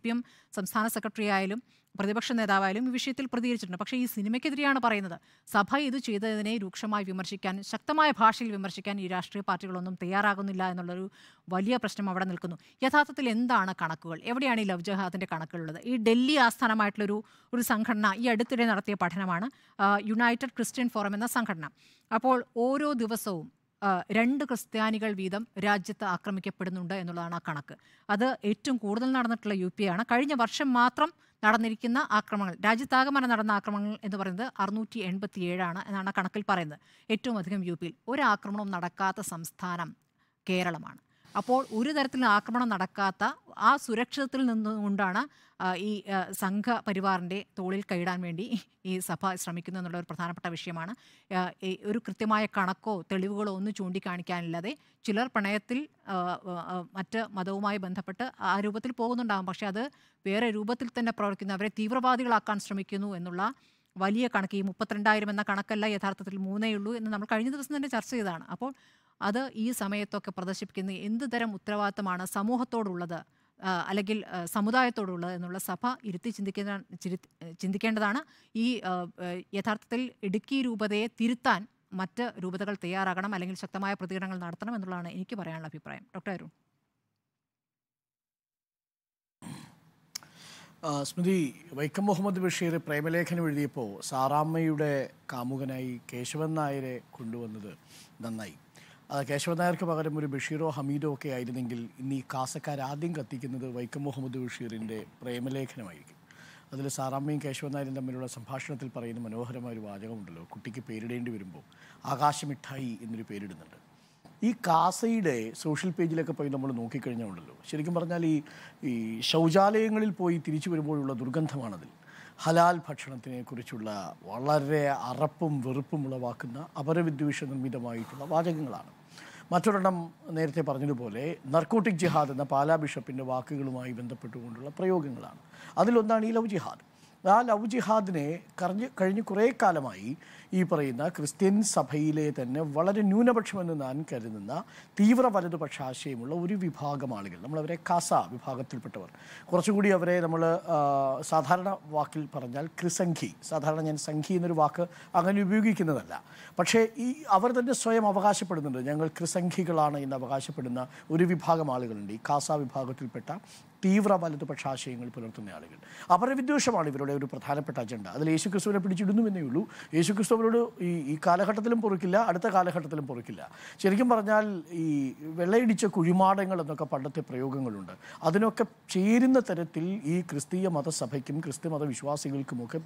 സംസ്ഥാന സെക്രട്ടറി ആയാലും പ്രതിപക്ഷ നേതാവായാലും ഈ വിഷയത്തിൽ പ്രതികരിച്ചിട്ടുണ്ട് പക്ഷേ ഈ സിനിമയ്ക്കെതിരെയാണ് പറയുന്നത് സഭ ഇത് ചെയ്തതിനെ രൂക്ഷമായി വിമർശിക്കാൻ ശക്തമായ ഭാഷയിൽ വിമർശിക്കാൻ ഈ രാഷ്ട്രീയ പാർട്ടികളൊന്നും തയ്യാറാകുന്നില്ല എന്നുള്ളൊരു വലിയ പ്രശ്നം അവിടെ നിൽക്കുന്നു യഥാർത്ഥത്തിൽ എന്താണ് കണക്കുകൾ എവിടെയാണ് ഈ ലവ് ജഹാദിൻ്റെ കണക്കുകളുള്ളത് ഈ ഡൽഹി ആസ്ഥാനമായിട്ടുള്ളൊരു ഒരു സംഘടന ഈ അടുത്തിടെ നടത്തിയ പഠനമാണ് യുണൈറ്റഡ് ക്രിസ്ത്യൻ ഫോറം എന്ന സംഘടന അപ്പോൾ ഓരോ ദിവസവും രണ്ട് ക്രിസ്ത്യാനികൾ വീതം രാജ്യത്ത് ആക്രമിക്കപ്പെടുന്നുണ്ട് എന്നുള്ളതാണ് ആ കണക്ക് അത് ഏറ്റവും കൂടുതൽ നടന്നിട്ടുള്ള യു പി ആണ് കഴിഞ്ഞ വർഷം മാത്രം നടന്നിരിക്കുന്ന ആക്രമണങ്ങൾ രാജ്യത്താകമാനം നടന്ന ആക്രമണങ്ങൾ എന്ന് പറയുന്നത് അറുന്നൂറ്റി എൺപത്തി ഏഴാണ് എന്നാണ് കണക്കിൽ പറയുന്നത് ഏറ്റവും അധികം യു പിയിൽ ഒരു ആക്രമണവും നടക്കാത്ത സംസ്ഥാനം കേരളമാണ് അപ്പോൾ ഒരു തരത്തിലും ആക്രമണം നടക്കാത്ത ആ സുരക്ഷിതത്തിൽ നിന്നുകൊണ്ടാണ് ഈ സംഘ പരിവാറിൻ്റെ തോളിൽ കൈയിടാൻ വേണ്ടി ഈ സഭ ശ്രമിക്കുന്നു എന്നുള്ള ഒരു പ്രധാനപ്പെട്ട വിഷയമാണ് ഒരു കൃത്യമായ കണക്കോ തെളിവുകളോ ഒന്നും ചൂണ്ടിക്കാണിക്കാനില്ലാതെ ചിലർ പ്രണയത്തിൽ മറ്റ് മതവുമായി ബന്ധപ്പെട്ട് ആ രൂപത്തിൽ പോകുന്നുണ്ടാകും പക്ഷേ അത് വേറെ രൂപത്തിൽ തന്നെ പ്രവർത്തിക്കുന്നു അവരെ തീവ്രവാദികളാക്കാൻ ശ്രമിക്കുന്നു എന്നുള്ള വലിയ കണക്ക് ഈ മുപ്പത്തിരണ്ടായിരം എന്ന കണക്കല്ല യഥാർത്ഥത്തിൽ മൂന്നേ ഉള്ളൂ എന്ന് നമ്മൾ കഴിഞ്ഞ ദിവസം തന്നെ ചർച്ച ചെയ്തതാണ് അപ്പോൾ അത് ഈ സമയത്തൊക്കെ പ്രദർശിപ്പിക്കുന്ന എന്ത് തരം ഉത്തരവാദിത്തമാണ് സമൂഹത്തോടുള്ളത് അല്ലെങ്കിൽ സമുദായത്തോടുള്ള എന്നുള്ള സഭ ഇരുത്തി ചിന്തിക്കുന്ന ചിന്തിക്കേണ്ടതാണ് ഈ യഥാർത്ഥത്തിൽ ഇടുക്കി രൂപതയെ തിരുത്താൻ മറ്റ് രൂപതകൾ തയ്യാറാകണം അല്ലെങ്കിൽ ശക്തമായ പ്രതികരണങ്ങൾ നടത്തണം എന്നുള്ളതാണ് എനിക്ക് പറയാനുള്ള അഭിപ്രായം ഡോക്ടർ അരുൺ സ്മൃതി വൈക്കം മുഹമ്മദ് ബഷീർ പ്രേമലേഖനം എഴുതിയപ്പോൾ സാറാമ്മയുടെ കാമുകനായി കേശവൻ നായരെ കൊണ്ടുവന്നത് നന്നായി കേശവൻ നായർക്ക് പകരം ഒരു ബഷീറോ ഹമീദോ ഒക്കെ ആയിരുന്നെങ്കിൽ ഇന്ന് ഈ കാസക്കാർ ആദ്യം കത്തിക്കുന്നത് വൈക്കം മുഹമ്മദ് ബഷീറിൻ്റെ പ്രേമലേഖനമായിരിക്കും അതിൽ സാറാമ്മയും കേശവൻ നായരും തമ്മിലുള്ള സംഭാഷണത്തിൽ പറയുന്ന മനോഹരമായ ഒരു വാചകമുണ്ടല്ലോ കുട്ടിക്ക് പേരിടേണ്ടി വരുമ്പോൾ ആകാശമിഠായി എന്നൊരു പേരിടുന്നുണ്ട് ഈ കാസയുടെ സോഷ്യൽ പേജിലൊക്കെ പോയി നമ്മൾ നോക്കിക്കഴിഞ്ഞാൽ ഉണ്ടല്ലോ ശരിക്കും പറഞ്ഞാൽ ഈ ഈ ശൗചാലയങ്ങളിൽ പോയി തിരിച്ചു വരുമ്പോഴുള്ള ദുർഗന്ധമാണതിൽ ഹലാൽ ഭക്ഷണത്തിനെ കുറിച്ചുള്ള വളരെ അറപ്പും വെറുപ്പും ഉളവാക്കുന്ന അപരവിദ്വേഷ നിർമ്മിതമായിട്ടുള്ള വാചകങ്ങളാണ് മറ്റൊരെണ്ണം നേരത്തെ പറഞ്ഞതുപോലെ നർക്കോട്ടിക് ജിഹാദ് എന്ന പാലാ ബിഷപ്പിൻ്റെ വാക്കുകളുമായി ബന്ധപ്പെട്ടുകൊണ്ടുള്ള പ്രയോഗങ്ങളാണ് അതിലൊന്നാണ് ഈ ലവ് ജിഹാദ് ആ ലവ് ജിഹാദിനെ കഴിഞ്ഞ കഴിഞ്ഞ് കുറേ കാലമായി ഈ പറയുന്ന ക്രിസ്ത്യൻ സഭയിലെ തന്നെ വളരെ ന്യൂനപക്ഷമെന്ന് ഞാൻ കരുതുന്ന തീവ്ര വലതുപക്ഷ ആശയമുള്ള ഒരു വിഭാഗം ആളുകൾ നമ്മളവരെ കാസ വിഭാഗത്തിൽപ്പെട്ടവർ കുറച്ചുകൂടി അവരെ നമ്മൾ സാധാരണ വാക്കിൽ പറഞ്ഞാൽ ക്രിസംഖി സാധാരണ ഞാൻ സംഖി എന്നൊരു വാക്ക് അങ്ങനെ ഉപയോഗിക്കുന്നതല്ല പക്ഷേ ഈ അവർ തന്നെ സ്വയം അവകാശപ്പെടുന്നുണ്ട് ഞങ്ങൾ ക്രിസംഖികളാണ് എന്ന് അവകാശപ്പെടുന്ന ഒരു വിഭാഗം ആളുകളുണ്ട് ഈ കാസ വിഭാഗത്തിൽപ്പെട്ട തീവ്ര വലതുപക്ഷ ആശയങ്ങൾ പുലർത്തുന്ന ആളുകൾ അപരവിദ്വേഷമാണ് ഇവരുടെ ഒരു പ്രധാനപ്പെട്ട അജണ്ട അതിൽ യേശുക്രിസ്തുവിനെ എന്നേ ഉള്ളൂ യേശുക്രിസ്തു ക്രൈസ്തവരോട് ഈ ഈ കാലഘട്ടത്തിലും പൊറുക്കില്ല അടുത്ത കാലഘട്ടത്തിലും പൊറുക്കില്ല ശരിക്കും പറഞ്ഞാൽ ഈ വെള്ളയിടിച്ച കുഴിമാടങ്ങൾ എന്നൊക്കെ പണ്ടത്തെ പ്രയോഗങ്ങളുണ്ട് അതിനൊക്കെ ചേരുന്ന തരത്തിൽ ഈ ക്രിസ്തീയ മതസഭയ്ക്കും ക്രിസ്തീയ മതവിശ്വാസികൾക്കുമൊക്കെ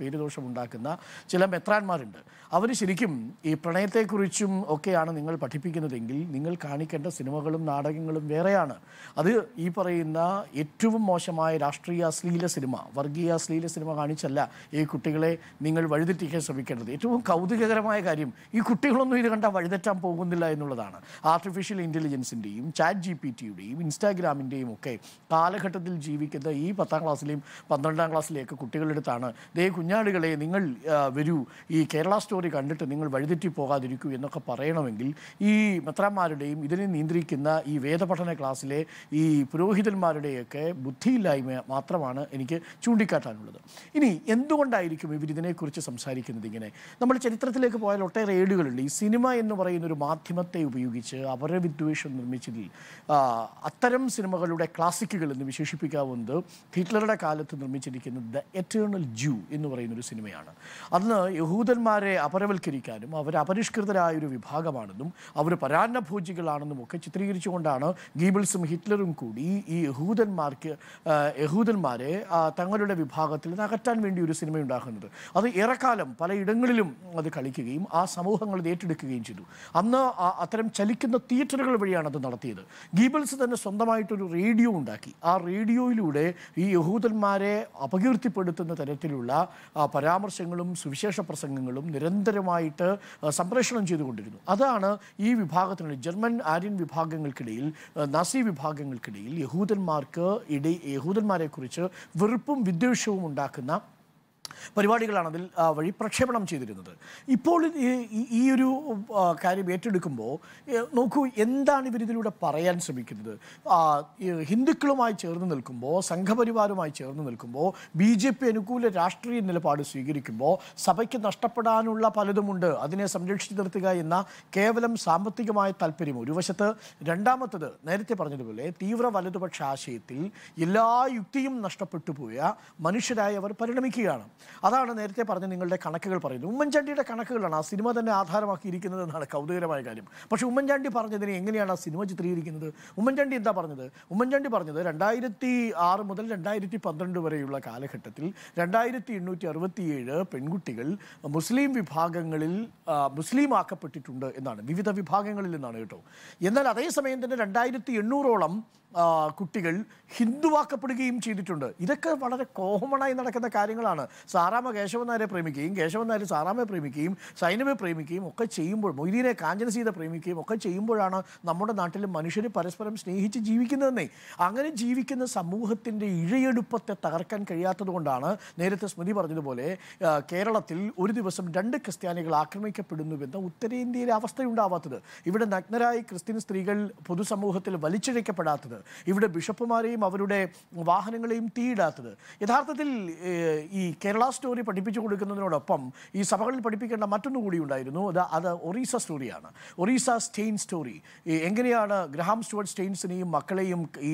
ഉണ്ടാക്കുന്ന ചില മെത്രാന്മാരുണ്ട് അവർ ശരിക്കും ഈ പ്രണയത്തെക്കുറിച്ചും ഒക്കെയാണ് നിങ്ങൾ പഠിപ്പിക്കുന്നതെങ്കിൽ നിങ്ങൾ കാണിക്കേണ്ട സിനിമകളും നാടകങ്ങളും വേറെയാണ് അത് ഈ പറയുന്ന ഏറ്റവും മോശമായ രാഷ്ട്രീയ അശ്ലീല സിനിമ വർഗീയ അശ്ലീല സിനിമ കാണിച്ചല്ല ഈ കുട്ടികളെ നിങ്ങൾ വഴിതെറ്റിക്കാൻ ശ്രമിക്കേണ്ടത് ഏറ്റവും കൗതുകകരമായ കാര്യം ഈ കുട്ടികളൊന്നും ഇത് കണ്ടാൽ വഴിതെറ്റാൻ പോകുന്നില്ല എന്നുള്ളതാണ് ആർട്ടിഫിഷ്യൽ ഇൻ്റലിജൻസിൻ്റെയും ചാറ്റ് ജി പി ടിയുടെയും ഇൻസ്റ്റാഗ്രാമിൻ്റെയും ഒക്കെ കാലഘട്ടത്തിൽ ജീവിക്കുന്ന ഈ പത്താം ക്ലാസ്സിലെയും പന്ത്രണ്ടാം ക്ലാസ്സിലെയൊക്കെ കുട്ടികളെടുത്താണ് ദേ കുഞ്ഞാടുകളെ നിങ്ങൾ വരൂ ഈ കേരള സ്റ്റോറി കണ്ടിട്ട് നിങ്ങൾ വഴിതെറ്റി പോകാതിരിക്കൂ എന്നൊക്കെ പറയണമെങ്കിൽ ഈ മെത്രാന്മാരുടെയും ഇതിനെ നിയന്ത്രിക്കുന്ന ഈ വേദപഠന ക്ലാസ്സിലെ ഈ പുരോഹിതന്മാരുടെയൊക്കെ ബുദ്ധിയില്ലായ്മ മാത്രമാണ് എനിക്ക് ചൂണ്ടിക്കാട്ടാനുള്ളത് ഇനി എന്തുകൊണ്ടായിരിക്കും ഇവരിതിനെക്കുറിച്ച് സംസാരിക്കുന്നത് ഇങ്ങനെ നമ്മൾ ചരിത്രത്തിലേക്ക് പോയാൽ ഒട്ടേറെ ഏടുകളുണ്ട് ഈ സിനിമ എന്ന് പറയുന്ന ഒരു മാധ്യമത്തെ ഉപയോഗിച്ച് അവരെ വിദ്വേഷം നിർമ്മിച്ചതിൽ അത്തരം സിനിമകളുടെ ക്ലാസിക്കുകൾ എന്ന് വിശേഷിപ്പിക്കാവുന്നത് ഹിറ്റ്ലറുടെ കാലത്ത് നിർമ്മിച്ചിരിക്കുന്ന ദ എറ്റേണൽ ജൂ എന്ന് പറയുന്ന ഒരു സിനിമയാണ് അന്ന് യഹൂദന്മാരെ അപരവൽക്കരിക്കാനും അവർ അപരിഷ്കൃതരായ ഒരു വിഭാഗമാണെന്നും അവർ പരാന്നഭോജികളാണെന്നും ഒക്കെ ചിത്രീകരിച്ചുകൊണ്ടാണ് ഗീബിൾസും ഹിറ്റ്ലറും കൂടി ഈ യഹൂദന്മാർക്ക് യഹൂദന്മാരെ തങ്ങളുടെ വിഭാഗത്തിൽ നിന്ന് അകറ്റാൻ വേണ്ടി ഒരു സിനിമ ഉണ്ടാക്കുന്നത് അത് ഏറെക്കാലം പലയിടങ്ങളിലും അത് കളിക്കുകയും ആ സമൂഹങ്ങൾ അത് ഏറ്റെടുക്കുകയും ചെയ്തു അന്ന് അത്തരം ചലിക്കുന്ന തിയേറ്ററുകൾ വഴിയാണ് അത് നടത്തിയത് ഗീബിൾസ് തന്നെ സ്വന്തമായിട്ടൊരു റേഡിയോ ഉണ്ടാക്കി ആ റേഡിയോയിലൂടെ ഈ യഹൂദന്മാരെ അപകീർത്തിപ്പെടുത്തുന്ന തരത്തിലുള്ള പരാമർശങ്ങളും സുവിശേഷ പ്രസംഗങ്ങളും നിരന്തരമായിട്ട് സംപ്രേഷണം ചെയ്തുകൊണ്ടിരുന്നു അതാണ് ഈ വിഭാഗത്തിനുള്ള ജർമ്മൻ ആര്യൻ വിഭാഗങ്ങൾക്കിടയിൽ നാസി വിഭാഗങ്ങൾക്കിടയിൽ യഹൂദന്മാർക്ക് ഇടയിൽ യഹൂദന്മാരെക്കുറിച്ച് വെറുപ്പും വിദ്വേഷവും ഉണ്ടാക്കുന്ന പരിപാടികളാണ് അതിൽ വഴി പ്രക്ഷേപണം ചെയ്തിരുന്നത് ഇപ്പോൾ ഈ ഒരു കാര്യം ഏറ്റെടുക്കുമ്പോൾ നോക്കൂ എന്താണ് ഇവരിതിലൂടെ പറയാൻ ശ്രമിക്കുന്നത് ഹിന്ദുക്കളുമായി ചേർന്ന് നിൽക്കുമ്പോൾ സംഘപരിവാരുമായി ചേർന്ന് നിൽക്കുമ്പോൾ ബി ജെ പി അനുകൂല രാഷ്ട്രീയ നിലപാട് സ്വീകരിക്കുമ്പോൾ സഭയ്ക്ക് നഷ്ടപ്പെടാനുള്ള പലതുമുണ്ട് അതിനെ സംരക്ഷിച്ചു നിർത്തുക എന്ന കേവലം സാമ്പത്തികമായ താല്പര്യം ഒരു വശത്ത് രണ്ടാമത്തത് നേരത്തെ പറഞ്ഞതുപോലെ തീവ്ര വലതുപക്ഷ ആശയത്തിൽ എല്ലാ യുക്തിയും നഷ്ടപ്പെട്ടു പോയ മനുഷ്യരായി അവർ പരിണമിക്കുകയാണ് അതാണ് നേരത്തെ പറഞ്ഞ നിങ്ങളുടെ കണക്കുകൾ പറയുന്നത് ഉമ്മൻചാണ്ടിയുടെ കണക്കുകളാണ് ആ സിനിമ തന്നെ ആധാരമാക്കിയിരിക്കുന്നത് എന്നാണ് കൗതുകരമായ കാര്യം പക്ഷേ ഉമ്മൻചാണ്ടി പറഞ്ഞതിനെ എങ്ങനെയാണ് ആ സിനിമ ചിത്രീകരിക്കുന്നത് ഉമ്മൻചാണ്ടി എന്താ പറഞ്ഞത് ഉമ്മൻചാണ്ടി പറഞ്ഞത് രണ്ടായിരത്തി ആറ് മുതൽ രണ്ടായിരത്തി പന്ത്രണ്ട് വരെയുള്ള കാലഘട്ടത്തിൽ രണ്ടായിരത്തി എണ്ണൂറ്റി അറുപത്തിയേഴ് പെൺകുട്ടികൾ മുസ്ലിം വിഭാഗങ്ങളിൽ മുസ്ലിം ആക്കപ്പെട്ടിട്ടുണ്ട് എന്നാണ് വിവിധ വിഭാഗങ്ങളിൽ നിന്നാണ് കേട്ടോ എന്നാൽ അതേസമയം തന്നെ രണ്ടായിരത്തി എണ്ണൂറോളം കുട്ടികൾ ഹിന്ദുവാക്കപ്പെടുകയും ചെയ്തിട്ടുണ്ട് ഇതൊക്കെ വളരെ കോമണായി നടക്കുന്ന കാര്യങ്ങളാണ് സാറാമ കേശവനാരെ പ്രേമിക്കുകയും നായർ സാറാമയെ പ്രേമിക്കുകയും സൈനമെ പ്രേമിക്കുകയും ഒക്കെ ചെയ്യുമ്പോൾ മൊയ്തീനെ കാഞ്ചന സീത പ്രേമിക്കുകയും ഒക്കെ ചെയ്യുമ്പോഴാണ് നമ്മുടെ നാട്ടിൽ മനുഷ്യർ പരസ്പരം സ്നേഹിച്ച് ജീവിക്കുന്നതെന്നേ അങ്ങനെ ജീവിക്കുന്ന സമൂഹത്തിൻ്റെ ഇഴയെടുപ്പത്തെ തകർക്കാൻ കഴിയാത്തതുകൊണ്ടാണ് നേരത്തെ സ്മൃതി പറഞ്ഞതുപോലെ കേരളത്തിൽ ഒരു ദിവസം രണ്ട് ക്രിസ്ത്യാനികൾ ആക്രമിക്കപ്പെടുന്നുവെന്ന ഉത്തരേന്ത്യയിലെ അവസ്ഥയുണ്ടാവാത്തത് ഇവിടെ നഗ്നരായി ക്രിസ്ത്യൻ സ്ത്രീകൾ പൊതുസമൂഹത്തിൽ വലിച്ചിഴക്കപ്പെടാത്തത് ഇവിടെ ബിഷപ്പുമാരെയും അവരുടെ വാഹനങ്ങളെയും തീയിടാത്തത് യഥാർത്ഥത്തിൽ ഈ കേരള സ്റ്റോറി പഠിപ്പിച്ചു കൊടുക്കുന്നതിനോടൊപ്പം ഈ സഭകളിൽ പഠിപ്പിക്കേണ്ട മറ്റൊന്നു കൂടി ഉണ്ടായിരുന്നു അത് അത് ഒറീസ സ്റ്റോറിയാണ് ഒറീസ സ്റ്റെയിൻ സ്റ്റോറി എങ്ങനെയാണ് ഗ്രഹാം സ്റ്റുവർട്ട് സ്റ്റെയിൻസിനെയും മക്കളെയും ഈ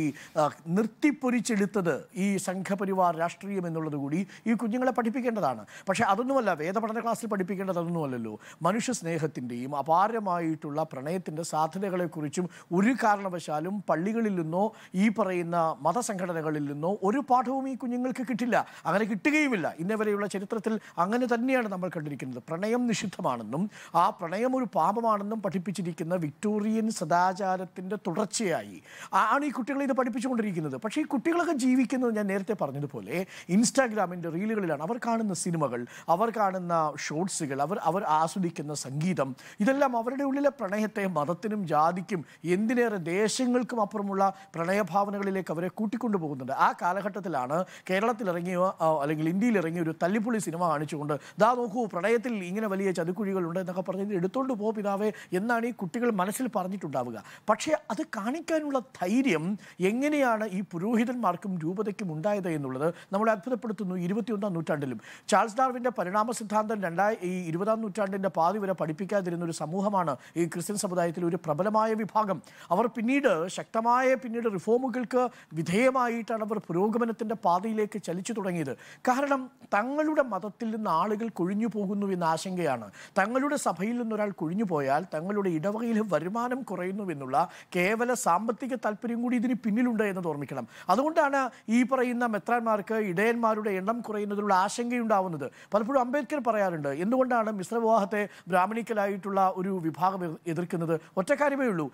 നിർത്തിപ്പൊരിച്ചെടുത്തത് ഈ സംഘപരിവാർ രാഷ്ട്രീയം എന്നുള്ളത് കൂടി ഈ കുഞ്ഞുങ്ങളെ പഠിപ്പിക്കേണ്ടതാണ് പക്ഷേ അതൊന്നുമല്ല വേദപഠന ക്ലാസ്സിൽ പഠിപ്പിക്കേണ്ടത് അതൊന്നുമല്ലല്ലോ മനുഷ്യ സ്നേഹത്തിൻ്റെയും അപാരമായിട്ടുള്ള പ്രണയത്തിൻ്റെ സാധ്യതകളെക്കുറിച്ചും ഒരു കാരണവശാലും പള്ളികളിൽ നിന്നും നിന്നോ ഈ പറയുന്ന മതസംഘടനകളിൽ നിന്നോ ഒരു പാഠവും ഈ കുഞ്ഞുങ്ങൾക്ക് കിട്ടില്ല അങ്ങനെ കിട്ടുകയുമില്ല ഇന്നവരെയുള്ള ചരിത്രത്തിൽ അങ്ങനെ തന്നെയാണ് നമ്മൾ കണ്ടിരിക്കുന്നത് പ്രണയം നിഷിദ്ധമാണെന്നും ആ പ്രണയം ഒരു പാപമാണെന്നും പഠിപ്പിച്ചിരിക്കുന്ന വിക്ടോറിയൻ സദാചാരത്തിൻ്റെ തുടർച്ചയായി ആണ് ഈ കുട്ടികളെ ഇത് പഠിപ്പിച്ചുകൊണ്ടിരിക്കുന്നത് പക്ഷേ ഈ കുട്ടികളൊക്കെ ജീവിക്കുന്നത് ഞാൻ നേരത്തെ പറഞ്ഞതുപോലെ ഇൻസ്റ്റാഗ്രാമിൻ്റെ റീലുകളിലാണ് അവർ കാണുന്ന സിനിമകൾ അവർ കാണുന്ന ഷോർട്സുകൾ അവർ അവർ ആസ്വദിക്കുന്ന സംഗീതം ഇതെല്ലാം അവരുടെ ഉള്ളിലെ പ്രണയത്തെ മതത്തിനും ജാതിക്കും എന്തിനേറെ ദേശങ്ങൾക്കും അപ്പുറമുള്ള പ്രണയഭാവനകളിലേക്ക് അവരെ കൂട്ടിക്കൊണ്ടു ആ കാലഘട്ടത്തിലാണ് കേരളത്തിൽ ഇറങ്ങിയ അല്ലെങ്കിൽ ഇന്ത്യയിൽ ഇറങ്ങിയ ഒരു തല്ലിപ്പുള്ളി സിനിമ കാണിച്ചുകൊണ്ട് ദാ നോക്കൂ പ്രണയത്തിൽ ഇങ്ങനെ വലിയ ചതുക്കുഴികളുണ്ട് എന്നൊക്കെ പറഞ്ഞ് എടുത്തോണ്ട് പോ പിതാവേ എന്നാണ് ഈ കുട്ടികൾ മനസ്സിൽ പറഞ്ഞിട്ടുണ്ടാവുക പക്ഷേ അത് കാണിക്കാനുള്ള ധൈര്യം എങ്ങനെയാണ് ഈ പുരോഹിതന്മാർക്കും രൂപതയ്ക്കും ഉണ്ടായത് എന്നുള്ളത് നമ്മളെ അത്ഭുതപ്പെടുത്തുന്നു ഇരുപത്തിയൊന്നാം നൂറ്റാണ്ടിലും ചാൾസ് ഡാർവിൻ്റെ പരിണാമ സിദ്ധാന്തം രണ്ടായി ഈ ഇരുപതാം നൂറ്റാണ്ടിൻ്റെ പാതി വരെ പഠിപ്പിക്കാതിരുന്ന ഒരു സമൂഹമാണ് ഈ ക്രിസ്ത്യൻ സമുദായത്തിൽ ഒരു പ്രബലമായ വിഭാഗം അവർ പിന്നീട് ശക്തമായ പിന്നീട് പിന്നീട് റിഫോമുകൾക്ക് വിധേയമായിട്ടാണ് അവർ പുരോഗമനത്തിൻ്റെ പാതയിലേക്ക് ചലിച്ചു തുടങ്ങിയത് കാരണം തങ്ങളുടെ മതത്തിൽ നിന്ന് ആളുകൾ കൊഴിഞ്ഞു പോകുന്നു എന്ന ആശങ്കയാണ് തങ്ങളുടെ സഭയിൽ നിന്നൊരാൾ കൊഴിഞ്ഞു പോയാൽ തങ്ങളുടെ ഇടവകയിലെ വരുമാനം കുറയുന്നു എന്നുള്ള കേവല സാമ്പത്തിക താല്പര്യം കൂടി ഇതിന് പിന്നിലുണ്ട് എന്ന് ഓർമ്മിക്കണം അതുകൊണ്ടാണ് ഈ പറയുന്ന മെത്രാന്മാർക്ക് ഇടയന്മാരുടെ എണ്ണം കുറയുന്നതിനുള്ള ആശങ്കയുണ്ടാവുന്നത് പലപ്പോഴും അംബേദ്കർ പറയാറുണ്ട് എന്തുകൊണ്ടാണ് മിശ്രവിവാഹത്തെ ബ്രാഹ്മണിക്കലായിട്ടുള്ള ഒരു വിഭാഗം എതിർക്കുന്നത് ഒറ്റക്കാര്യമേ ഉള്ളൂ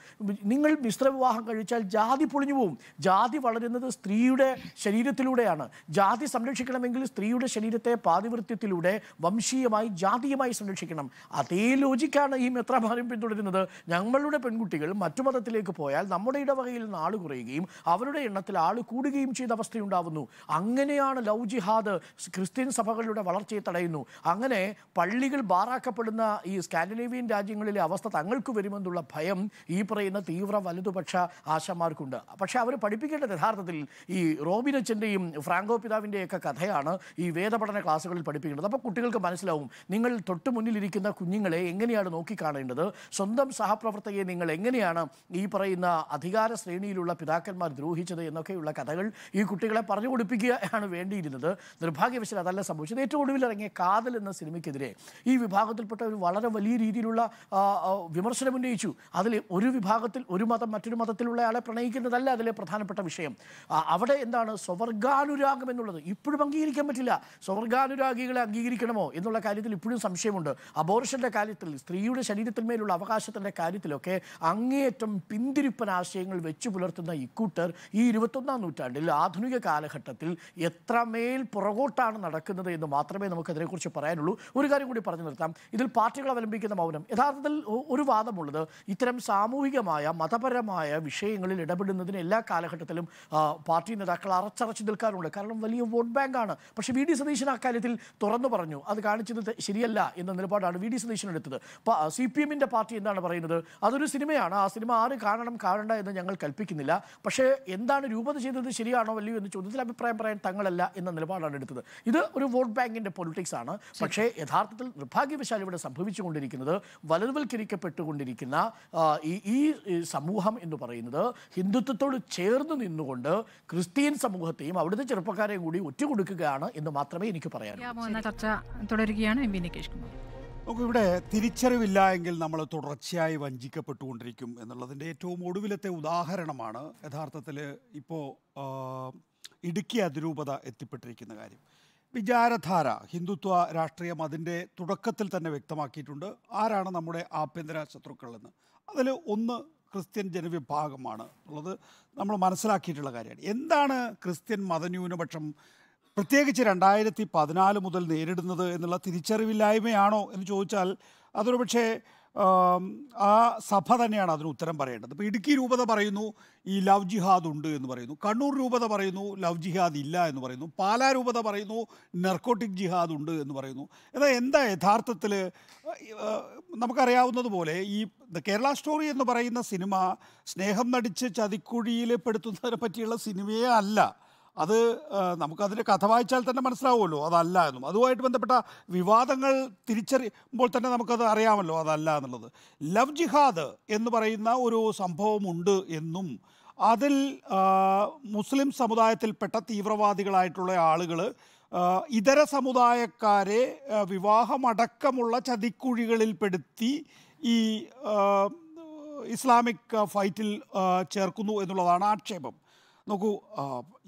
നിങ്ങൾ മിശ്രവിവാഹം കഴിച്ചാൽ ജാതി പൊളിഞ്ഞു പോവും ജാതി വളരുന്നത് സ്ത്രീയുടെ ശരീരത്തിലൂടെയാണ് ജാതി സംരക്ഷിക്കണമെങ്കിൽ സ്ത്രീയുടെ ശരീരത്തെ പാതിവൃത്യത്തിലൂടെ വംശീയമായി ജാതീയമായി സംരക്ഷിക്കണം അതേ ലോജിക്കാണ് ഈ മെത്രാഭാരം പിന്തുടരുന്നത് ഞങ്ങളുടെ പെൺകുട്ടികൾ മറ്റു മതത്തിലേക്ക് പോയാൽ നമ്മുടെ ഇടവകയിൽ നിന്ന് ആൾ കുറയുകയും അവരുടെ എണ്ണത്തിൽ ആൾ കൂടുകയും ചെയ്ത അവസ്ഥയുണ്ടാവുന്നു അങ്ങനെയാണ് ലവ് ജിഹാദ് ക്രിസ്ത്യൻ സഭകളുടെ വളർച്ചയെ തടയുന്നു അങ്ങനെ പള്ളികൾ ബാറാക്കപ്പെടുന്ന ഈ സ്കാൻഡിനേവിയൻ രാജ്യങ്ങളിലെ അവസ്ഥ തങ്ങൾക്ക് വരുമെന്നുള്ള ഭയം ഈ പറയുന്ന തീവ്ര വലതുപക്ഷ ആശമാർക്കുണ്ട് പക്ഷെ അവർ പഠിപ്പിക്കേണ്ടത് യഥാർത്ഥത്തിൽ ഈ റോബിനച്ചൻ്റെയും ഫ്രാങ്കോ പിതാവിൻ്റെയൊക്കെ കഥയാണ് ഈ വേദപഠന ക്ലാസ്സുകളിൽ പഠിപ്പിക്കുന്നത് അപ്പോൾ കുട്ടികൾക്ക് മനസ്സിലാവും നിങ്ങൾ തൊട്ട് മുന്നിലിരിക്കുന്ന കുഞ്ഞുങ്ങളെ എങ്ങനെയാണ് നോക്കിക്കാണേണ്ടത് സ്വന്തം സഹപ്രവർത്തകയെ നിങ്ങൾ എങ്ങനെയാണ് ഈ പറയുന്ന അധികാര ശ്രേണിയിലുള്ള പിതാക്കന്മാർ ദ്രോഹിച്ചത് എന്നൊക്കെയുള്ള കഥകൾ ഈ കുട്ടികളെ പറഞ്ഞു കൊടുപ്പിക്കുകയാണ് വേണ്ടിയിരുന്നത് നിർഭാഗ്യവശാൽ അതല്ല സംഭവിച്ചത് ഏറ്റവും ഒടുവിൽ ഇറങ്ങിയ കാതൽ എന്ന സിനിമയ്ക്കെതിരെ ഈ വിഭാഗത്തിൽപ്പെട്ട ഒരു വളരെ വലിയ രീതിയിലുള്ള വിമർശനം ഉന്നയിച്ചു അതിൽ ഒരു വിഭാഗത്തിൽ ഒരു മതം മറ്റൊരു മതത്തിലുള്ള ആളെ പ്രണയിക്കുന്നത് എന്നതല്ല അതിലെ പ്രധാനപ്പെട്ട വിഷയം അവിടെ എന്താണ് സ്വർഗാനുരാഗം എന്നുള്ളത് ഇപ്പോഴും അംഗീകരിക്കാൻ പറ്റില്ല സ്വർഗാനുരാഗികളെ അംഗീകരിക്കണമോ എന്നുള്ള കാര്യത്തിൽ ഇപ്പോഴും സംശയമുണ്ട് അബോർഷന്റെ കാര്യത്തിൽ സ്ത്രീയുടെ മേലുള്ള അവകാശത്തിന്റെ കാര്യത്തിലൊക്കെ അങ്ങേയറ്റം പിന്തിരിപ്പൻ ആശയങ്ങൾ വെച്ചു പുലർത്തുന്ന ഇക്കൂട്ടർ ഈ ഇരുപത്തൊന്നാം നൂറ്റാണ്ടിൽ ആധുനിക കാലഘട്ടത്തിൽ എത്രമേൽ പുറകോട്ടാണ് നടക്കുന്നത് എന്ന് മാത്രമേ നമുക്കതിനെക്കുറിച്ച് പറയാനുള്ളൂ ഒരു കാര്യം കൂടി പറഞ്ഞു നിർത്താം ഇതിൽ പാർട്ടികൾ അവലംബിക്കുന്ന മൗനം യഥാർത്ഥത്തിൽ ഒരു വാദമുള്ളത് ഇത്തരം സാമൂഹികമായ മതപരമായ വിഷയങ്ങളിൽ ഇടപെടുന്ന നേരിടുന്നതിന് എല്ലാ കാലഘട്ടത്തിലും പാർട്ടി നേതാക്കൾ അറച്ചറച്ച് നിൽക്കാറുണ്ട് കാരണം വലിയ വോട്ട് ബാങ്കാണ് പക്ഷേ വി ഡി സതീശൻ അക്കാര്യത്തിൽ തുറന്നു പറഞ്ഞു അത് കാണിച്ചത് ശരിയല്ല എന്ന നിലപാടാണ് വി ഡി സതീശൻ എടുത്തത് സി പി എമ്മിൻ്റെ പാർട്ടി എന്താണ് പറയുന്നത് അതൊരു സിനിമയാണ് ആ സിനിമ ആര് കാണണം കാണണ്ട എന്ന് ഞങ്ങൾ കൽപ്പിക്കുന്നില്ല പക്ഷേ എന്താണ് രൂപത ചെയ്തത് ശരിയാണോ വലിയ എന്ന് ചോദ്യത്തിൽ അഭിപ്രായം പറയാൻ തങ്ങളല്ല എന്ന നിലപാടാണ് എടുത്തത് ഇത് ഒരു വോട്ട് ബാങ്കിൻ്റെ പൊളിറ്റിക്സ് ആണ് പക്ഷേ യഥാർത്ഥത്തിൽ നിർഭാഗ്യവശാൽ ഇവിടെ സംഭവിച്ചുകൊണ്ടിരിക്കുന്നത് വലതുവൽക്കരിക്കപ്പെട്ടുകൊണ്ടിരിക്കുന്ന ഈ ഈ സമൂഹം എന്ന് പറയുന്നത് ഹിന്ദു ഹിന്ദുത്വത്തോട് ചേർന്ന് നിന്നുകൊണ്ട് ക്രിസ്ത്യൻ സമൂഹത്തെയും അവിടുത്തെ ചെറുപ്പക്കാരെയും കൂടി ഒറ്റുകൊടുക്കുകയാണ് എന്ന് മാത്രമേ എനിക്ക് പറയാനൂ ചർച്ച തുടരുകയാണ് എം പി കുമാർ നമുക്ക് ഇവിടെ തിരിച്ചറിവില്ല എങ്കിൽ നമ്മൾ തുടർച്ചയായി വഞ്ചിക്കപ്പെട്ടുകൊണ്ടിരിക്കും എന്നുള്ളതിൻ്റെ ഏറ്റവും ഒടുവിലത്തെ ഉദാഹരണമാണ് യഥാർത്ഥത്തിൽ ഇപ്പോൾ ഇടുക്കി അതിരൂപത എത്തിപ്പെട്ടിരിക്കുന്ന കാര്യം വിചാരധാര ഹിന്ദുത്വ രാഷ്ട്രീയം അതിൻ്റെ തുടക്കത്തിൽ തന്നെ വ്യക്തമാക്കിയിട്ടുണ്ട് ആരാണ് നമ്മുടെ ആഭ്യന്തര ശത്രുക്കളെന്ന് അതിൽ ഒന്ന് ക്രിസ്ത്യൻ ജനവിഭാഗമാണ് ഉള്ളത് നമ്മൾ മനസ്സിലാക്കിയിട്ടുള്ള കാര്യമാണ് എന്താണ് ക്രിസ്ത്യൻ മതന്യൂനപക്ഷം പ്രത്യേകിച്ച് രണ്ടായിരത്തി പതിനാല് മുതൽ നേരിടുന്നത് എന്നുള്ള തിരിച്ചറിവില്ലായ്മയാണോ എന്ന് ചോദിച്ചാൽ അതൊരു പക്ഷേ ആ സഭ തന്നെയാണ് അതിന് ഉത്തരം പറയേണ്ടത് ഇപ്പോൾ ഇടുക്കി രൂപത പറയുന്നു ഈ ലവ് ജിഹാദ് ഉണ്ട് എന്ന് പറയുന്നു കണ്ണൂർ രൂപത പറയുന്നു ലവ് ജിഹാദ് ഇല്ല എന്ന് പറയുന്നു പാലാ രൂപത പറയുന്നു നർക്കോട്ടിക് ജിഹാദ് ഉണ്ട് എന്ന് പറയുന്നു എന്നാൽ എന്താ യഥാർത്ഥത്തിൽ നമുക്കറിയാവുന്നതുപോലെ ഈ കേരള സ്റ്റോറി എന്ന് പറയുന്ന സിനിമ സ്നേഹം നടിച്ച് ചതിക്കുഴിയിൽ പെടുത്തുന്നതിനെ പറ്റിയുള്ള സിനിമയേ അല്ല അത് നമുക്കതിൻ്റെ കഥ വായിച്ചാൽ തന്നെ മനസ്സിലാവുമല്ലോ അതല്ല എന്നും അതുമായിട്ട് ബന്ധപ്പെട്ട വിവാദങ്ങൾ തിരിച്ചറിയുമ്പോൾ തന്നെ നമുക്കത് അറിയാമല്ലോ അതല്ല എന്നുള്ളത് ലവ് ജിഹാദ് എന്ന് പറയുന്ന ഒരു സംഭവമുണ്ട് എന്നും അതിൽ മുസ്ലിം സമുദായത്തിൽപ്പെട്ട തീവ്രവാദികളായിട്ടുള്ള ആളുകൾ ഇതര സമുദായക്കാരെ വിവാഹമടക്കമുള്ള ചതിക്കുഴികളിൽപ്പെടുത്തി ഈ ഇസ്ലാമിക് ഫൈറ്റിൽ ചേർക്കുന്നു എന്നുള്ളതാണ് ആക്ഷേപം നോക്കൂ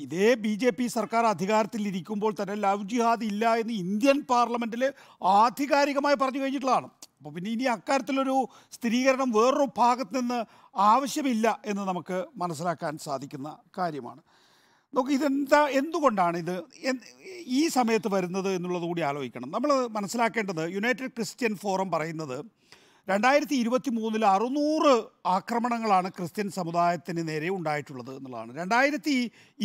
ഇതേ ബി ജെ പി സർക്കാർ അധികാരത്തിലിരിക്കുമ്പോൾ തന്നെ ലവ് ജിഹാദ് ഇല്ല എന്ന് ഇന്ത്യൻ പാർലമെൻറ്റിൽ ആധികാരികമായി പറഞ്ഞു കഴിഞ്ഞിട്ടുള്ളതാണ് അപ്പോൾ പിന്നെ ഇനി അക്കാര്യത്തിലൊരു സ്ഥിരീകരണം വേറൊരു ഭാഗത്ത് നിന്ന് ആവശ്യമില്ല എന്ന് നമുക്ക് മനസ്സിലാക്കാൻ സാധിക്കുന്ന കാര്യമാണ് നമുക്ക് ഇതെന്താ എന്തുകൊണ്ടാണ് ഇത് ഈ സമയത്ത് വരുന്നത് എന്നുള്ളത് കൂടി ആലോചിക്കണം നമ്മൾ മനസ്സിലാക്കേണ്ടത് യുണൈറ്റഡ് ക്രിസ്ത്യൻ ഫോറം പറയുന്നത് രണ്ടായിരത്തി ഇരുപത്തി മൂന്നിൽ അറുന്നൂറ് ആക്രമണങ്ങളാണ് ക്രിസ്ത്യൻ സമുദായത്തിന് നേരെ ഉണ്ടായിട്ടുള്ളത് എന്നുള്ളതാണ് രണ്ടായിരത്തി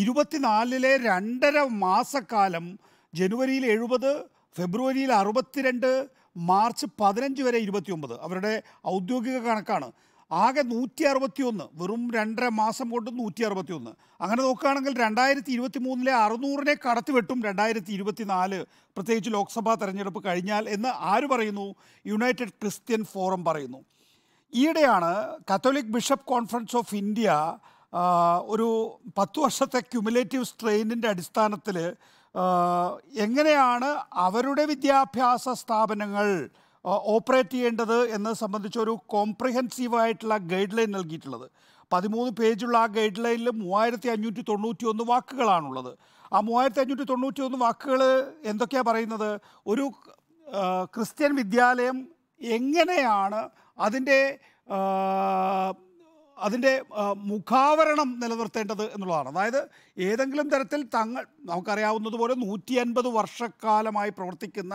ഇരുപത്തിനാലിലെ രണ്ടര മാസക്കാലം ജനുവരിയിൽ എഴുപത് ഫെബ്രുവരിയിൽ അറുപത്തിരണ്ട് മാർച്ച് പതിനഞ്ച് വരെ ഇരുപത്തി ഒമ്പത് അവരുടെ ഔദ്യോഗിക കണക്കാണ് ആകെ നൂറ്റി അറുപത്തിയൊന്ന് വെറും രണ്ടര മാസം കൊണ്ട് നൂറ്റി അറുപത്തിയൊന്ന് അങ്ങനെ നോക്കുകയാണെങ്കിൽ രണ്ടായിരത്തി ഇരുപത്തി മൂന്നിലെ അറുന്നൂറിനെ കടത്തിവെട്ടും രണ്ടായിരത്തി ഇരുപത്തി നാല് പ്രത്യേകിച്ച് ലോക്സഭാ തെരഞ്ഞെടുപ്പ് കഴിഞ്ഞാൽ എന്ന് ആര് പറയുന്നു യുണൈറ്റഡ് ക്രിസ്ത്യൻ ഫോറം പറയുന്നു ഈയിടെയാണ് Catholic bishop conference of India ഒരു പത്ത് വർഷത്തെ ക്യുമുലേറ്റീവ് സ്ട്രെയിനിൻ്റെ അടിസ്ഥാനത്തിൽ എങ്ങനെയാണ് അവരുടെ വിദ്യാഭ്യാസ സ്ഥാപനങ്ങൾ ഓപ്പറേറ്റ് ചെയ്യേണ്ടത് എന്ന് സംബന്ധിച്ചൊരു കോംപ്രിഹെൻസീവായിട്ടുള്ള ഗൈഡ് ലൈൻ നൽകിയിട്ടുള്ളത് പതിമൂന്ന് പേജുള്ള ആ ഗൈഡ് ലൈനിൽ മൂവായിരത്തി അഞ്ഞൂറ്റി തൊണ്ണൂറ്റി ഒന്ന് വാക്കുകളാണുള്ളത് ആ മൂവായിരത്തി അഞ്ഞൂറ്റി തൊണ്ണൂറ്റി ഒന്ന് വാക്കുകൾ എന്തൊക്കെയാണ് പറയുന്നത് ഒരു ക്രിസ്ത്യൻ വിദ്യാലയം എങ്ങനെയാണ് അതിൻ്റെ അതിൻ്റെ മുഖാവരണം നിലനിർത്തേണ്ടത് എന്നുള്ളതാണ് അതായത് ഏതെങ്കിലും തരത്തിൽ തങ്ങൾ നമുക്കറിയാവുന്നതുപോലെ നൂറ്റി അൻപത് വർഷക്കാലമായി പ്രവർത്തിക്കുന്ന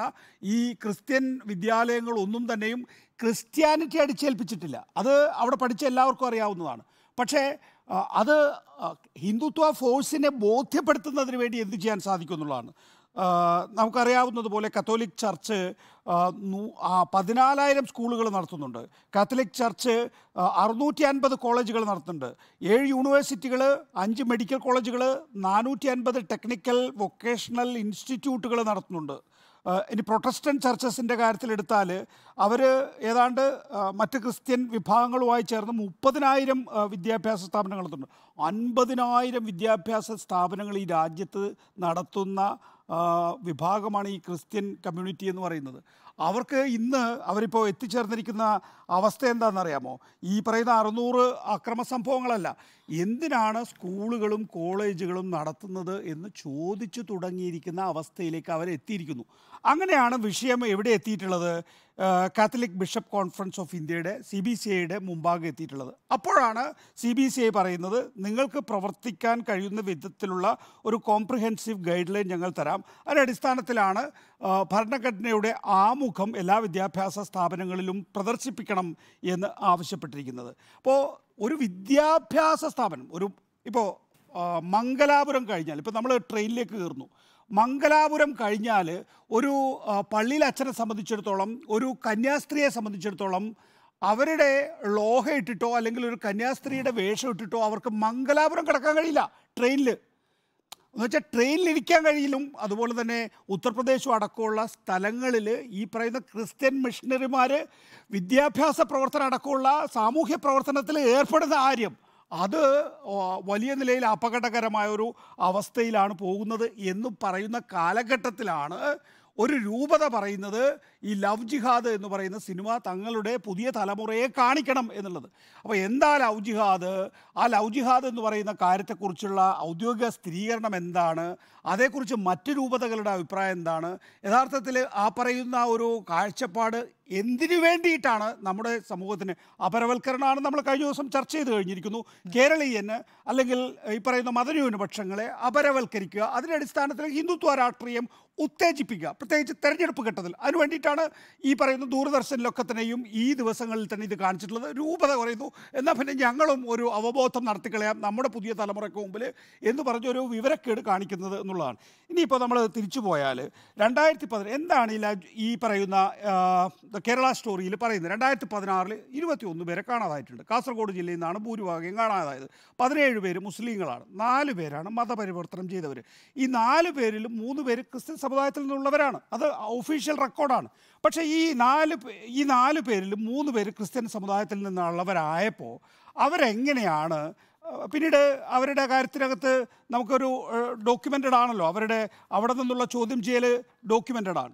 ഈ ക്രിസ്ത്യൻ വിദ്യാലയങ്ങളൊന്നും തന്നെയും ക്രിസ്ത്യാനിറ്റി അടിച്ചേൽപ്പിച്ചിട്ടില്ല അത് അവിടെ പഠിച്ച എല്ലാവർക്കും അറിയാവുന്നതാണ് പക്ഷേ അത് ഹിന്ദുത്വ ഫോഴ്സിനെ ബോധ്യപ്പെടുത്തുന്നതിന് വേണ്ടി എന്ത് ചെയ്യാൻ സാധിക്കും എന്നുള്ളതാണ് നമുക്കറിയാവുന്നതുപോലെ കത്തോലിക് ചർച്ച് പതിനാലായിരം സ്കൂളുകൾ നടത്തുന്നുണ്ട് കാത്തലിക് ചർച്ച് അറുന്നൂറ്റി അൻപത് കോളേജുകൾ നടത്തുന്നുണ്ട് ഏഴ് യൂണിവേഴ്സിറ്റികൾ അഞ്ച് മെഡിക്കൽ കോളേജുകൾ നാനൂറ്റി അൻപത് ടെക്നിക്കൽ വൊക്കേഷണൽ ഇൻസ്റ്റിറ്റ്യൂട്ടുകൾ നടത്തുന്നുണ്ട് ഇനി പ്രൊട്ടസ്റ്റൻറ്റ് ചർച്ചസിൻ്റെ കാര്യത്തിലെടുത്താൽ അവർ ഏതാണ്ട് മറ്റ് ക്രിസ്ത്യൻ വിഭാഗങ്ങളുമായി ചേർന്ന് മുപ്പതിനായിരം വിദ്യാഭ്യാസ സ്ഥാപനങ്ങൾ നടത്തുന്നുണ്ട് അൻപതിനായിരം വിദ്യാഭ്യാസ സ്ഥാപനങ്ങൾ ഈ രാജ്യത്ത് നടത്തുന്ന വിഭാഗമാണ് ഈ ക്രിസ്ത്യൻ കമ്മ്യൂണിറ്റി എന്ന് പറയുന്നത് അവർക്ക് ഇന്ന് അവരിപ്പോൾ എത്തിച്ചേർന്നിരിക്കുന്ന അവസ്ഥ എന്താണെന്നറിയാമോ ഈ പറയുന്ന അറുന്നൂറ് അക്രമ സംഭവങ്ങളല്ല എന്തിനാണ് സ്കൂളുകളും കോളേജുകളും നടത്തുന്നത് എന്ന് ചോദിച്ചു തുടങ്ങിയിരിക്കുന്ന അവസ്ഥയിലേക്ക് അവരെത്തിയിരിക്കുന്നു അങ്ങനെയാണ് വിഷയം എവിടെ എത്തിയിട്ടുള്ളത് കാത്തലിക് ബിഷപ്പ് കോൺഫറൻസ് ഓഫ് ഇന്ത്യയുടെ സി ബി സി ഐയുടെ മുമ്പാകെ എത്തിയിട്ടുള്ളത് അപ്പോഴാണ് സി ബി സി ഐ പറയുന്നത് നിങ്ങൾക്ക് പ്രവർത്തിക്കാൻ കഴിയുന്ന വിധത്തിലുള്ള ഒരു കോംപ്രിഹെൻസീവ് ഗൈഡ് ലൈൻ ഞങ്ങൾ തരാം അതിൻ്റെ അടിസ്ഥാനത്തിലാണ് ഭരണഘടനയുടെ ആമുഖം എല്ലാ വിദ്യാഭ്യാസ സ്ഥാപനങ്ങളിലും പ്രദർശിപ്പിക്കണം എന്ന് ആവശ്യപ്പെട്ടിരിക്കുന്നത് അപ്പോൾ ഒരു വിദ്യാഭ്യാസ സ്ഥാപനം ഒരു ഇപ്പോൾ മംഗലാപുരം കഴിഞ്ഞാൽ ഇപ്പോൾ നമ്മൾ ട്രെയിനിലേക്ക് കയറുന്നു മംഗലാപുരം കഴിഞ്ഞാൽ ഒരു പള്ളിയിൽ അച്ഛനെ സംബന്ധിച്ചിടത്തോളം ഒരു കന്യാസ്ത്രീയെ സംബന്ധിച്ചിടത്തോളം അവരുടെ ലോഹ ഇട്ടിട്ടോ അല്ലെങ്കിൽ ഒരു കന്യാസ്ത്രീയുടെ വേഷം ഇട്ടിട്ടോ അവർക്ക് മംഗലാപുരം കിടക്കാൻ കഴിയില്ല ട്രെയിനിൽ എന്ന് വെച്ചാൽ ട്രെയിനിലിരിക്കാൻ കഴിയിലും അതുപോലെ തന്നെ ഉത്തർപ്രദേശും അടക്കമുള്ള സ്ഥലങ്ങളിൽ ഈ പറയുന്ന ക്രിസ്ത്യൻ മിഷണറിമാർ വിദ്യാഭ്യാസ പ്രവർത്തനം അടക്കമുള്ള സാമൂഹ്യ പ്രവർത്തനത്തിൽ ഏർപ്പെടുന്ന കാര്യം അത് വലിയ നിലയിൽ അപകടകരമായൊരു അവസ്ഥയിലാണ് പോകുന്നത് എന്ന് പറയുന്ന കാലഘട്ടത്തിലാണ് ഒരു രൂപത പറയുന്നത് ഈ ലവ് ജിഹാദ് എന്ന് പറയുന്ന സിനിമ തങ്ങളുടെ പുതിയ തലമുറയെ കാണിക്കണം എന്നുള്ളത് അപ്പോൾ എന്താ ലവ് ജിഹാദ് ആ ലവ് ജിഹാദ് എന്ന് പറയുന്ന കാര്യത്തെക്കുറിച്ചുള്ള ഔദ്യോഗിക സ്ഥിരീകരണം എന്താണ് അതേക്കുറിച്ച് മറ്റ് രൂപതകളുടെ അഭിപ്രായം എന്താണ് യഥാർത്ഥത്തിൽ ആ പറയുന്ന ഒരു കാഴ്ചപ്പാട് എന്തിനു വേണ്ടിയിട്ടാണ് നമ്മുടെ സമൂഹത്തിന് അപരവൽക്കരണമാണ് നമ്മൾ കഴിഞ്ഞ ദിവസം ചർച്ച ചെയ്ത് കഴിഞ്ഞിരിക്കുന്നു കേരളീയന് അല്ലെങ്കിൽ ഈ പറയുന്ന മതന്യൂനപക്ഷങ്ങളെ അപരവൽക്കരിക്കുക അതിൻ്റെ അടിസ്ഥാനത്തിൽ ഹിന്ദുത്വ രാഷ്ട്രീയം ഉത്തേജിപ്പിക്കുക പ്രത്യേകിച്ച് തെരഞ്ഞെടുപ്പ് ഘട്ടത്തിൽ അതിന് വേണ്ടിയിട്ടാണ് ഈ പറയുന്ന ദൂരദർശനിലൊക്കെ തന്നെയും ഈ ദിവസങ്ങളിൽ തന്നെ ഇത് കാണിച്ചിട്ടുള്ളത് രൂപത കുറയുന്നു എന്നാൽ പിന്നെ ഞങ്ങളും ഒരു അവബോധം നടത്തിക്കളയാം നമ്മുടെ പുതിയ തലമുറയ്ക്ക് മുമ്പിൽ എന്ന് പറഞ്ഞൊരു വിവരക്കേട് കാണിക്കുന്നത് എന്നുള്ളതാണ് ഇനിയിപ്പോൾ നമ്മൾ തിരിച്ചു പോയാൽ രണ്ടായിരത്തി പതിനെട്ട് എന്താണ് ഈ പറയുന്ന കേരള സ്റ്റോറിയിൽ പറയുന്നത് രണ്ടായിരത്തി പതിനാറിൽ ഒന്ന് പേരെ കാണാതായിട്ടുണ്ട് കാസർഗോഡ് ജില്ലയിൽ നിന്നാണ് ഭൂരിഭാഗം കാണാതായത് പതിനേഴ് പേര് മുസ്ലിങ്ങളാണ് നാല് പേരാണ് മതപരിവർത്തനം ചെയ്തവർ ഈ നാല് പേരിൽ മൂന്ന് പേര് ക്രിസ്ത്യൻ സമുദായത്തിൽ നിന്നുള്ളവരാണ് അത് ഒഫീഷ്യൽ റെക്കോർഡാണ് പക്ഷേ ഈ നാല് ഈ നാല് പേരിൽ മൂന്ന് പേര് ക്രിസ്ത്യൻ സമുദായത്തിൽ നിന്നുള്ളവരായപ്പോൾ അവരെങ്ങനെയാണ് പിന്നീട് അവരുടെ കാര്യത്തിനകത്ത് നമുക്കൊരു ഡോക്യുമെൻറ്റഡ് ആണല്ലോ അവരുടെ അവിടെ നിന്നുള്ള ചോദ്യം ചെയ്യൽ ഡോക്യുമെൻറ്റഡ് ആണ്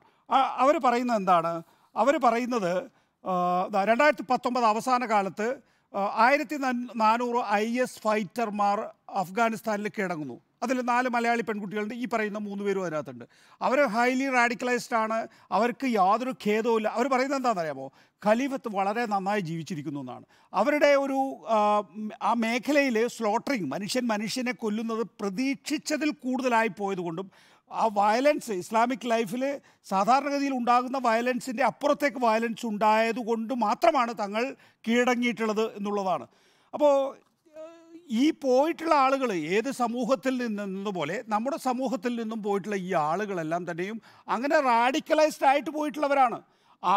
അവർ പറയുന്നത് എന്താണ് അവർ പറയുന്നത് രണ്ടായിരത്തി പത്തൊമ്പത് അവസാന കാലത്ത് ആയിരത്തി നാനൂറ് ഐ എസ് ഫൈറ്റർമാർ അഫ്ഗാനിസ്ഥാനിൽ കിടങ്ങുന്നു അതിൽ നാല് മലയാളി പെൺകുട്ടികളുണ്ട് ഈ പറയുന്ന മൂന്ന് പേരും അതിനകത്തുണ്ട് അവർ ഹൈലി റാഡിക്കലൈസ്ഡ് ആണ് അവർക്ക് യാതൊരു ഖേദവുമില്ല അവർ പറയുന്നത് എന്താണെന്നറിയാമോ ഖലീഫത്ത് വളരെ നന്നായി ജീവിച്ചിരിക്കുന്നു എന്നാണ് അവരുടെ ഒരു ആ മേഖലയിൽ സ്ലോട്ടറിങ് മനുഷ്യൻ മനുഷ്യനെ കൊല്ലുന്നത് പ്രതീക്ഷിച്ചതിൽ കൂടുതലായി പോയതുകൊണ്ടും ആ വയലൻസ് ഇസ്ലാമിക് ലൈഫിൽ സാധാരണഗതിയിൽ ഉണ്ടാകുന്ന വയലൻസിൻ്റെ അപ്പുറത്തേക്ക് വയലൻസ് ഉണ്ടായതുകൊണ്ട് മാത്രമാണ് തങ്ങൾ കീഴടങ്ങിയിട്ടുള്ളത് എന്നുള്ളതാണ് അപ്പോൾ ഈ പോയിട്ടുള്ള ആളുകൾ ഏത് സമൂഹത്തിൽ നിന്നതുപോലെ നമ്മുടെ സമൂഹത്തിൽ നിന്നും പോയിട്ടുള്ള ഈ ആളുകളെല്ലാം തന്നെയും അങ്ങനെ റാഡിക്കലൈസ്ഡ് ആയിട്ട് പോയിട്ടുള്ളവരാണ്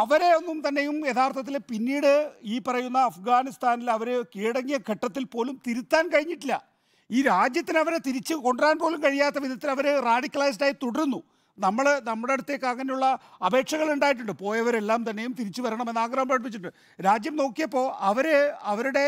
അവരെ ഒന്നും തന്നെയും യഥാർത്ഥത്തിൽ പിന്നീട് ഈ പറയുന്ന അഫ്ഗാനിസ്ഥാനിൽ അവർ കീഴടങ്ങിയ ഘട്ടത്തിൽ പോലും തിരുത്താൻ കഴിഞ്ഞിട്ടില്ല ഈ രാജ്യത്തിന് അവരെ തിരിച്ച് കൊണ്ടുവരാൻ പോലും കഴിയാത്ത വിധത്തിൽ അവർ റാഡിക്കലൈസ്ഡായി തുടരുന്നു നമ്മൾ നമ്മുടെ അടുത്തേക്ക് അങ്ങനെയുള്ള അപേക്ഷകൾ ഉണ്ടായിട്ടുണ്ട് പോയവരെല്ലാം തന്നെയും തിരിച്ചു വരണമെന്ന് ആഗ്രഹം പഠിപ്പിച്ചിട്ടുണ്ട് രാജ്യം നോക്കിയപ്പോൾ അവർ അവരുടെ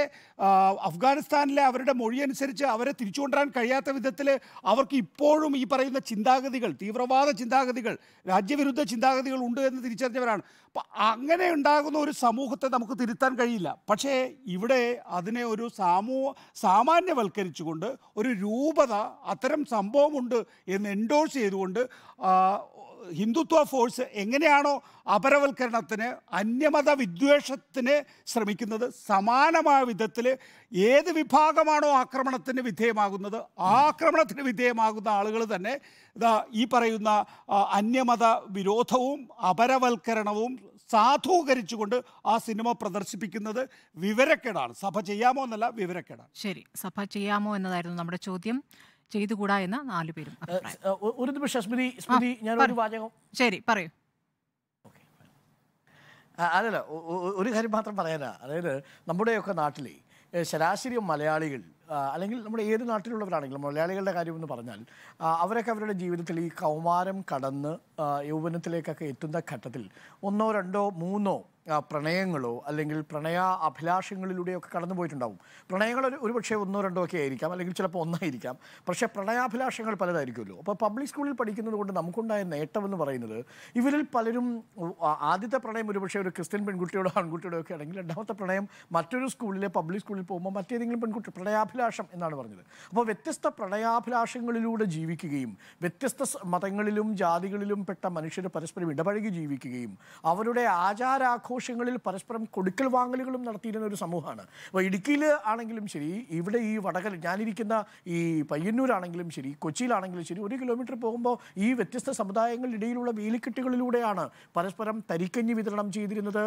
അഫ്ഗാനിസ്ഥാനിലെ അവരുടെ മൊഴിയനുസരിച്ച് അവരെ തിരിച്ചുകൊണ്ടുവരാൻ കഴിയാത്ത വിധത്തിൽ അവർക്ക് ഇപ്പോഴും ഈ പറയുന്ന ചിന്താഗതികൾ തീവ്രവാദ ചിന്താഗതികൾ രാജ്യവിരുദ്ധ ചിന്താഗതികൾ ഉണ്ട് എന്ന് തിരിച്ചറിഞ്ഞവരാണ് അപ്പം അങ്ങനെ ഉണ്ടാകുന്ന ഒരു സമൂഹത്തെ നമുക്ക് തിരുത്താൻ കഴിയില്ല പക്ഷേ ഇവിടെ അതിനെ ഒരു സാമൂഹ സാമാന്യവൽക്കരിച്ചുകൊണ്ട് ഒരു രൂപത അത്തരം സംഭവമുണ്ട് എന്ന് എൻഡോഴ്സ് ചെയ്തുകൊണ്ട് ഹിന്ദുത്വ ഫോഴ്സ് എങ്ങനെയാണോ അപരവൽക്കരണത്തിന് അന്യമത വിദ്വേഷത്തിന് ശ്രമിക്കുന്നത് സമാനമായ വിധത്തിൽ ഏത് വിഭാഗമാണോ ആക്രമണത്തിന് വിധേയമാകുന്നത് ആക്രമണത്തിന് വിധേയമാകുന്ന ആളുകൾ തന്നെ ഇതാ ഈ പറയുന്ന അന്യമത വിരോധവും അപരവൽക്കരണവും സാധൂകരിച്ചുകൊണ്ട് ആ സിനിമ പ്രദർശിപ്പിക്കുന്നത് വിവരക്കേടാണ് സഭ ചെയ്യാമോ എന്നല്ല വിവരക്കേടാണ് ശരി സഭ ചെയ്യാമോ എന്നതായിരുന്നു നമ്മുടെ ചോദ്യം ചെയ്തുകൂടാ എന്ന് നാലു പേരും ഒരു നിമിഷം സ്മൃതി സ്മൃതി ഞാൻ ഒരു വാചകം ശരി പറയൂ അതല്ല ഒരു കാര്യം മാത്രം പറയാനാ അതായത് നമ്മുടെയൊക്കെ നാട്ടിലെ ശരാശരി മലയാളികൾ അല്ലെങ്കിൽ നമ്മുടെ ഏത് നാട്ടിലുള്ളവരാണെങ്കിലും മലയാളികളുടെ കാര്യം എന്ന് പറഞ്ഞാൽ അവരൊക്കെ അവരുടെ ജീവിതത്തിൽ ഈ കൗമാരം കടന്ന് യൗവനത്തിലേക്കൊക്കെ എത്തുന്ന ഘട്ടത്തിൽ ഒന്നോ രണ്ടോ മൂന്നോ പ്രണയങ്ങളോ അല്ലെങ്കിൽ പ്രണയ അഭിലാഷങ്ങളിലൂടെയൊക്കെ കടന്നു പോയിട്ടുണ്ടാവും പ്രണയങ്ങൾ ഒരു പക്ഷേ ഒന്നോ രണ്ടോ ഒക്കെ ആയിരിക്കാം അല്ലെങ്കിൽ ചിലപ്പോൾ ഒന്നായിരിക്കാം പക്ഷേ പ്രണയാഭിലാഷങ്ങൾ പലതായിരിക്കുമല്ലോ അപ്പോൾ പബ്ലിക് സ്കൂളിൽ പഠിക്കുന്നത് കൊണ്ട് നമുക്കുണ്ടായ നേട്ടമെന്ന് പറയുന്നത് ഇവരിൽ പലരും ആദ്യത്തെ പ്രണയം പക്ഷേ ഒരു ക്രിസ്ത്യൻ പെൺകുട്ടിയോടോ ആൺകുട്ടിയോടോ ഒക്കെ ആണെങ്കിൽ രണ്ടാമത്തെ പ്രണയം മറ്റൊരു സ്കൂളിലെ പബ്ലിക് സ്കൂളിൽ പോകുമ്പോൾ മറ്റേതെങ്കിലും പെൺകുട്ടി പ്രണയാഭിലാഷം എന്നാണ് പറഞ്ഞത് അപ്പോൾ വ്യത്യസ്ത പ്രണയാഭിലാഷങ്ങളിലൂടെ ജീവിക്കുകയും വ്യത്യസ്ത മതങ്ങളിലും ജാതികളിലും പെട്ട മനുഷ്യർ പരസ്പരം ഇടപഴകി ജീവിക്കുകയും അവരുടെ ആചാരാഘോ ആഘോഷങ്ങളിൽ പരസ്പരം കൊടുക്കൽ വാങ്ങലുകളും നടത്തിയിരുന്ന ഒരു സമൂഹമാണ് അപ്പോൾ ഇടുക്കിയിൽ ആണെങ്കിലും ശരി ഇവിടെ ഈ വടകര ഞാനിരിക്കുന്ന ഈ പയ്യന്നൂരാണെങ്കിലും ശരി കൊച്ചിയിലാണെങ്കിലും ശരി ഒരു കിലോമീറ്റർ പോകുമ്പോൾ ഈ വ്യത്യസ്ത സമുദായങ്ങളിടയിലുള്ള വേലിക്കെട്ടുകളിലൂടെയാണ് പരസ്പരം തരിക്കഞ്ഞ് വിതരണം ചെയ്തിരുന്നത്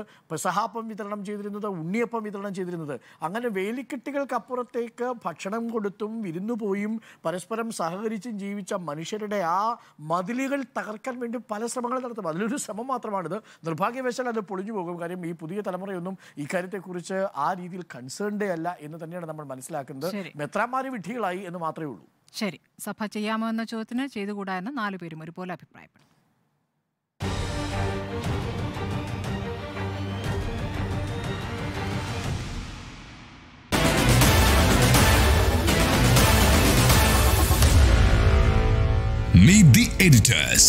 സഹാപ്പം വിതരണം ചെയ്തിരുന്നത് ഉണ്ണിയപ്പം വിതരണം ചെയ്തിരുന്നത് അങ്ങനെ വേലിക്കെട്ടുകൾക്കപ്പുറത്തേക്ക് ഭക്ഷണം കൊടുത്തും വിരുന്നു പോയും പരസ്പരം സഹകരിച്ചും ജീവിച്ച മനുഷ്യരുടെ ആ മതിലുകൾ തകർക്കാൻ വേണ്ടി പല ശ്രമങ്ങൾ നടത്തും അതിലൊരു ശ്രമം മാത്രമാണിത് നിർഭാഗ്യവശാൽ അത് പൊളിഞ്ഞു പോകും ഏറ്റവും കാര്യം ഈ പുതിയ തലമുറയൊന്നും ഇക്കാര്യത്തെക്കുറിച്ച് ആ രീതിയിൽ കൺസേൺഡേ അല്ല എന്ന് തന്നെയാണ് നമ്മൾ മനസ്സിലാക്കുന്നത് മെത്രാമാര് വിഡ്ഢികളായി എന്ന് മാത്രമേ ഉള്ളൂ ശരി സഭ ചെയ്യാമോ എന്ന ചോദ്യത്തിന് ചെയ്തുകൂടാ എന്ന് നാലുപേരും ഒരുപോലെ അഭിപ്രായപ്പെടുന്നു Meet the editors.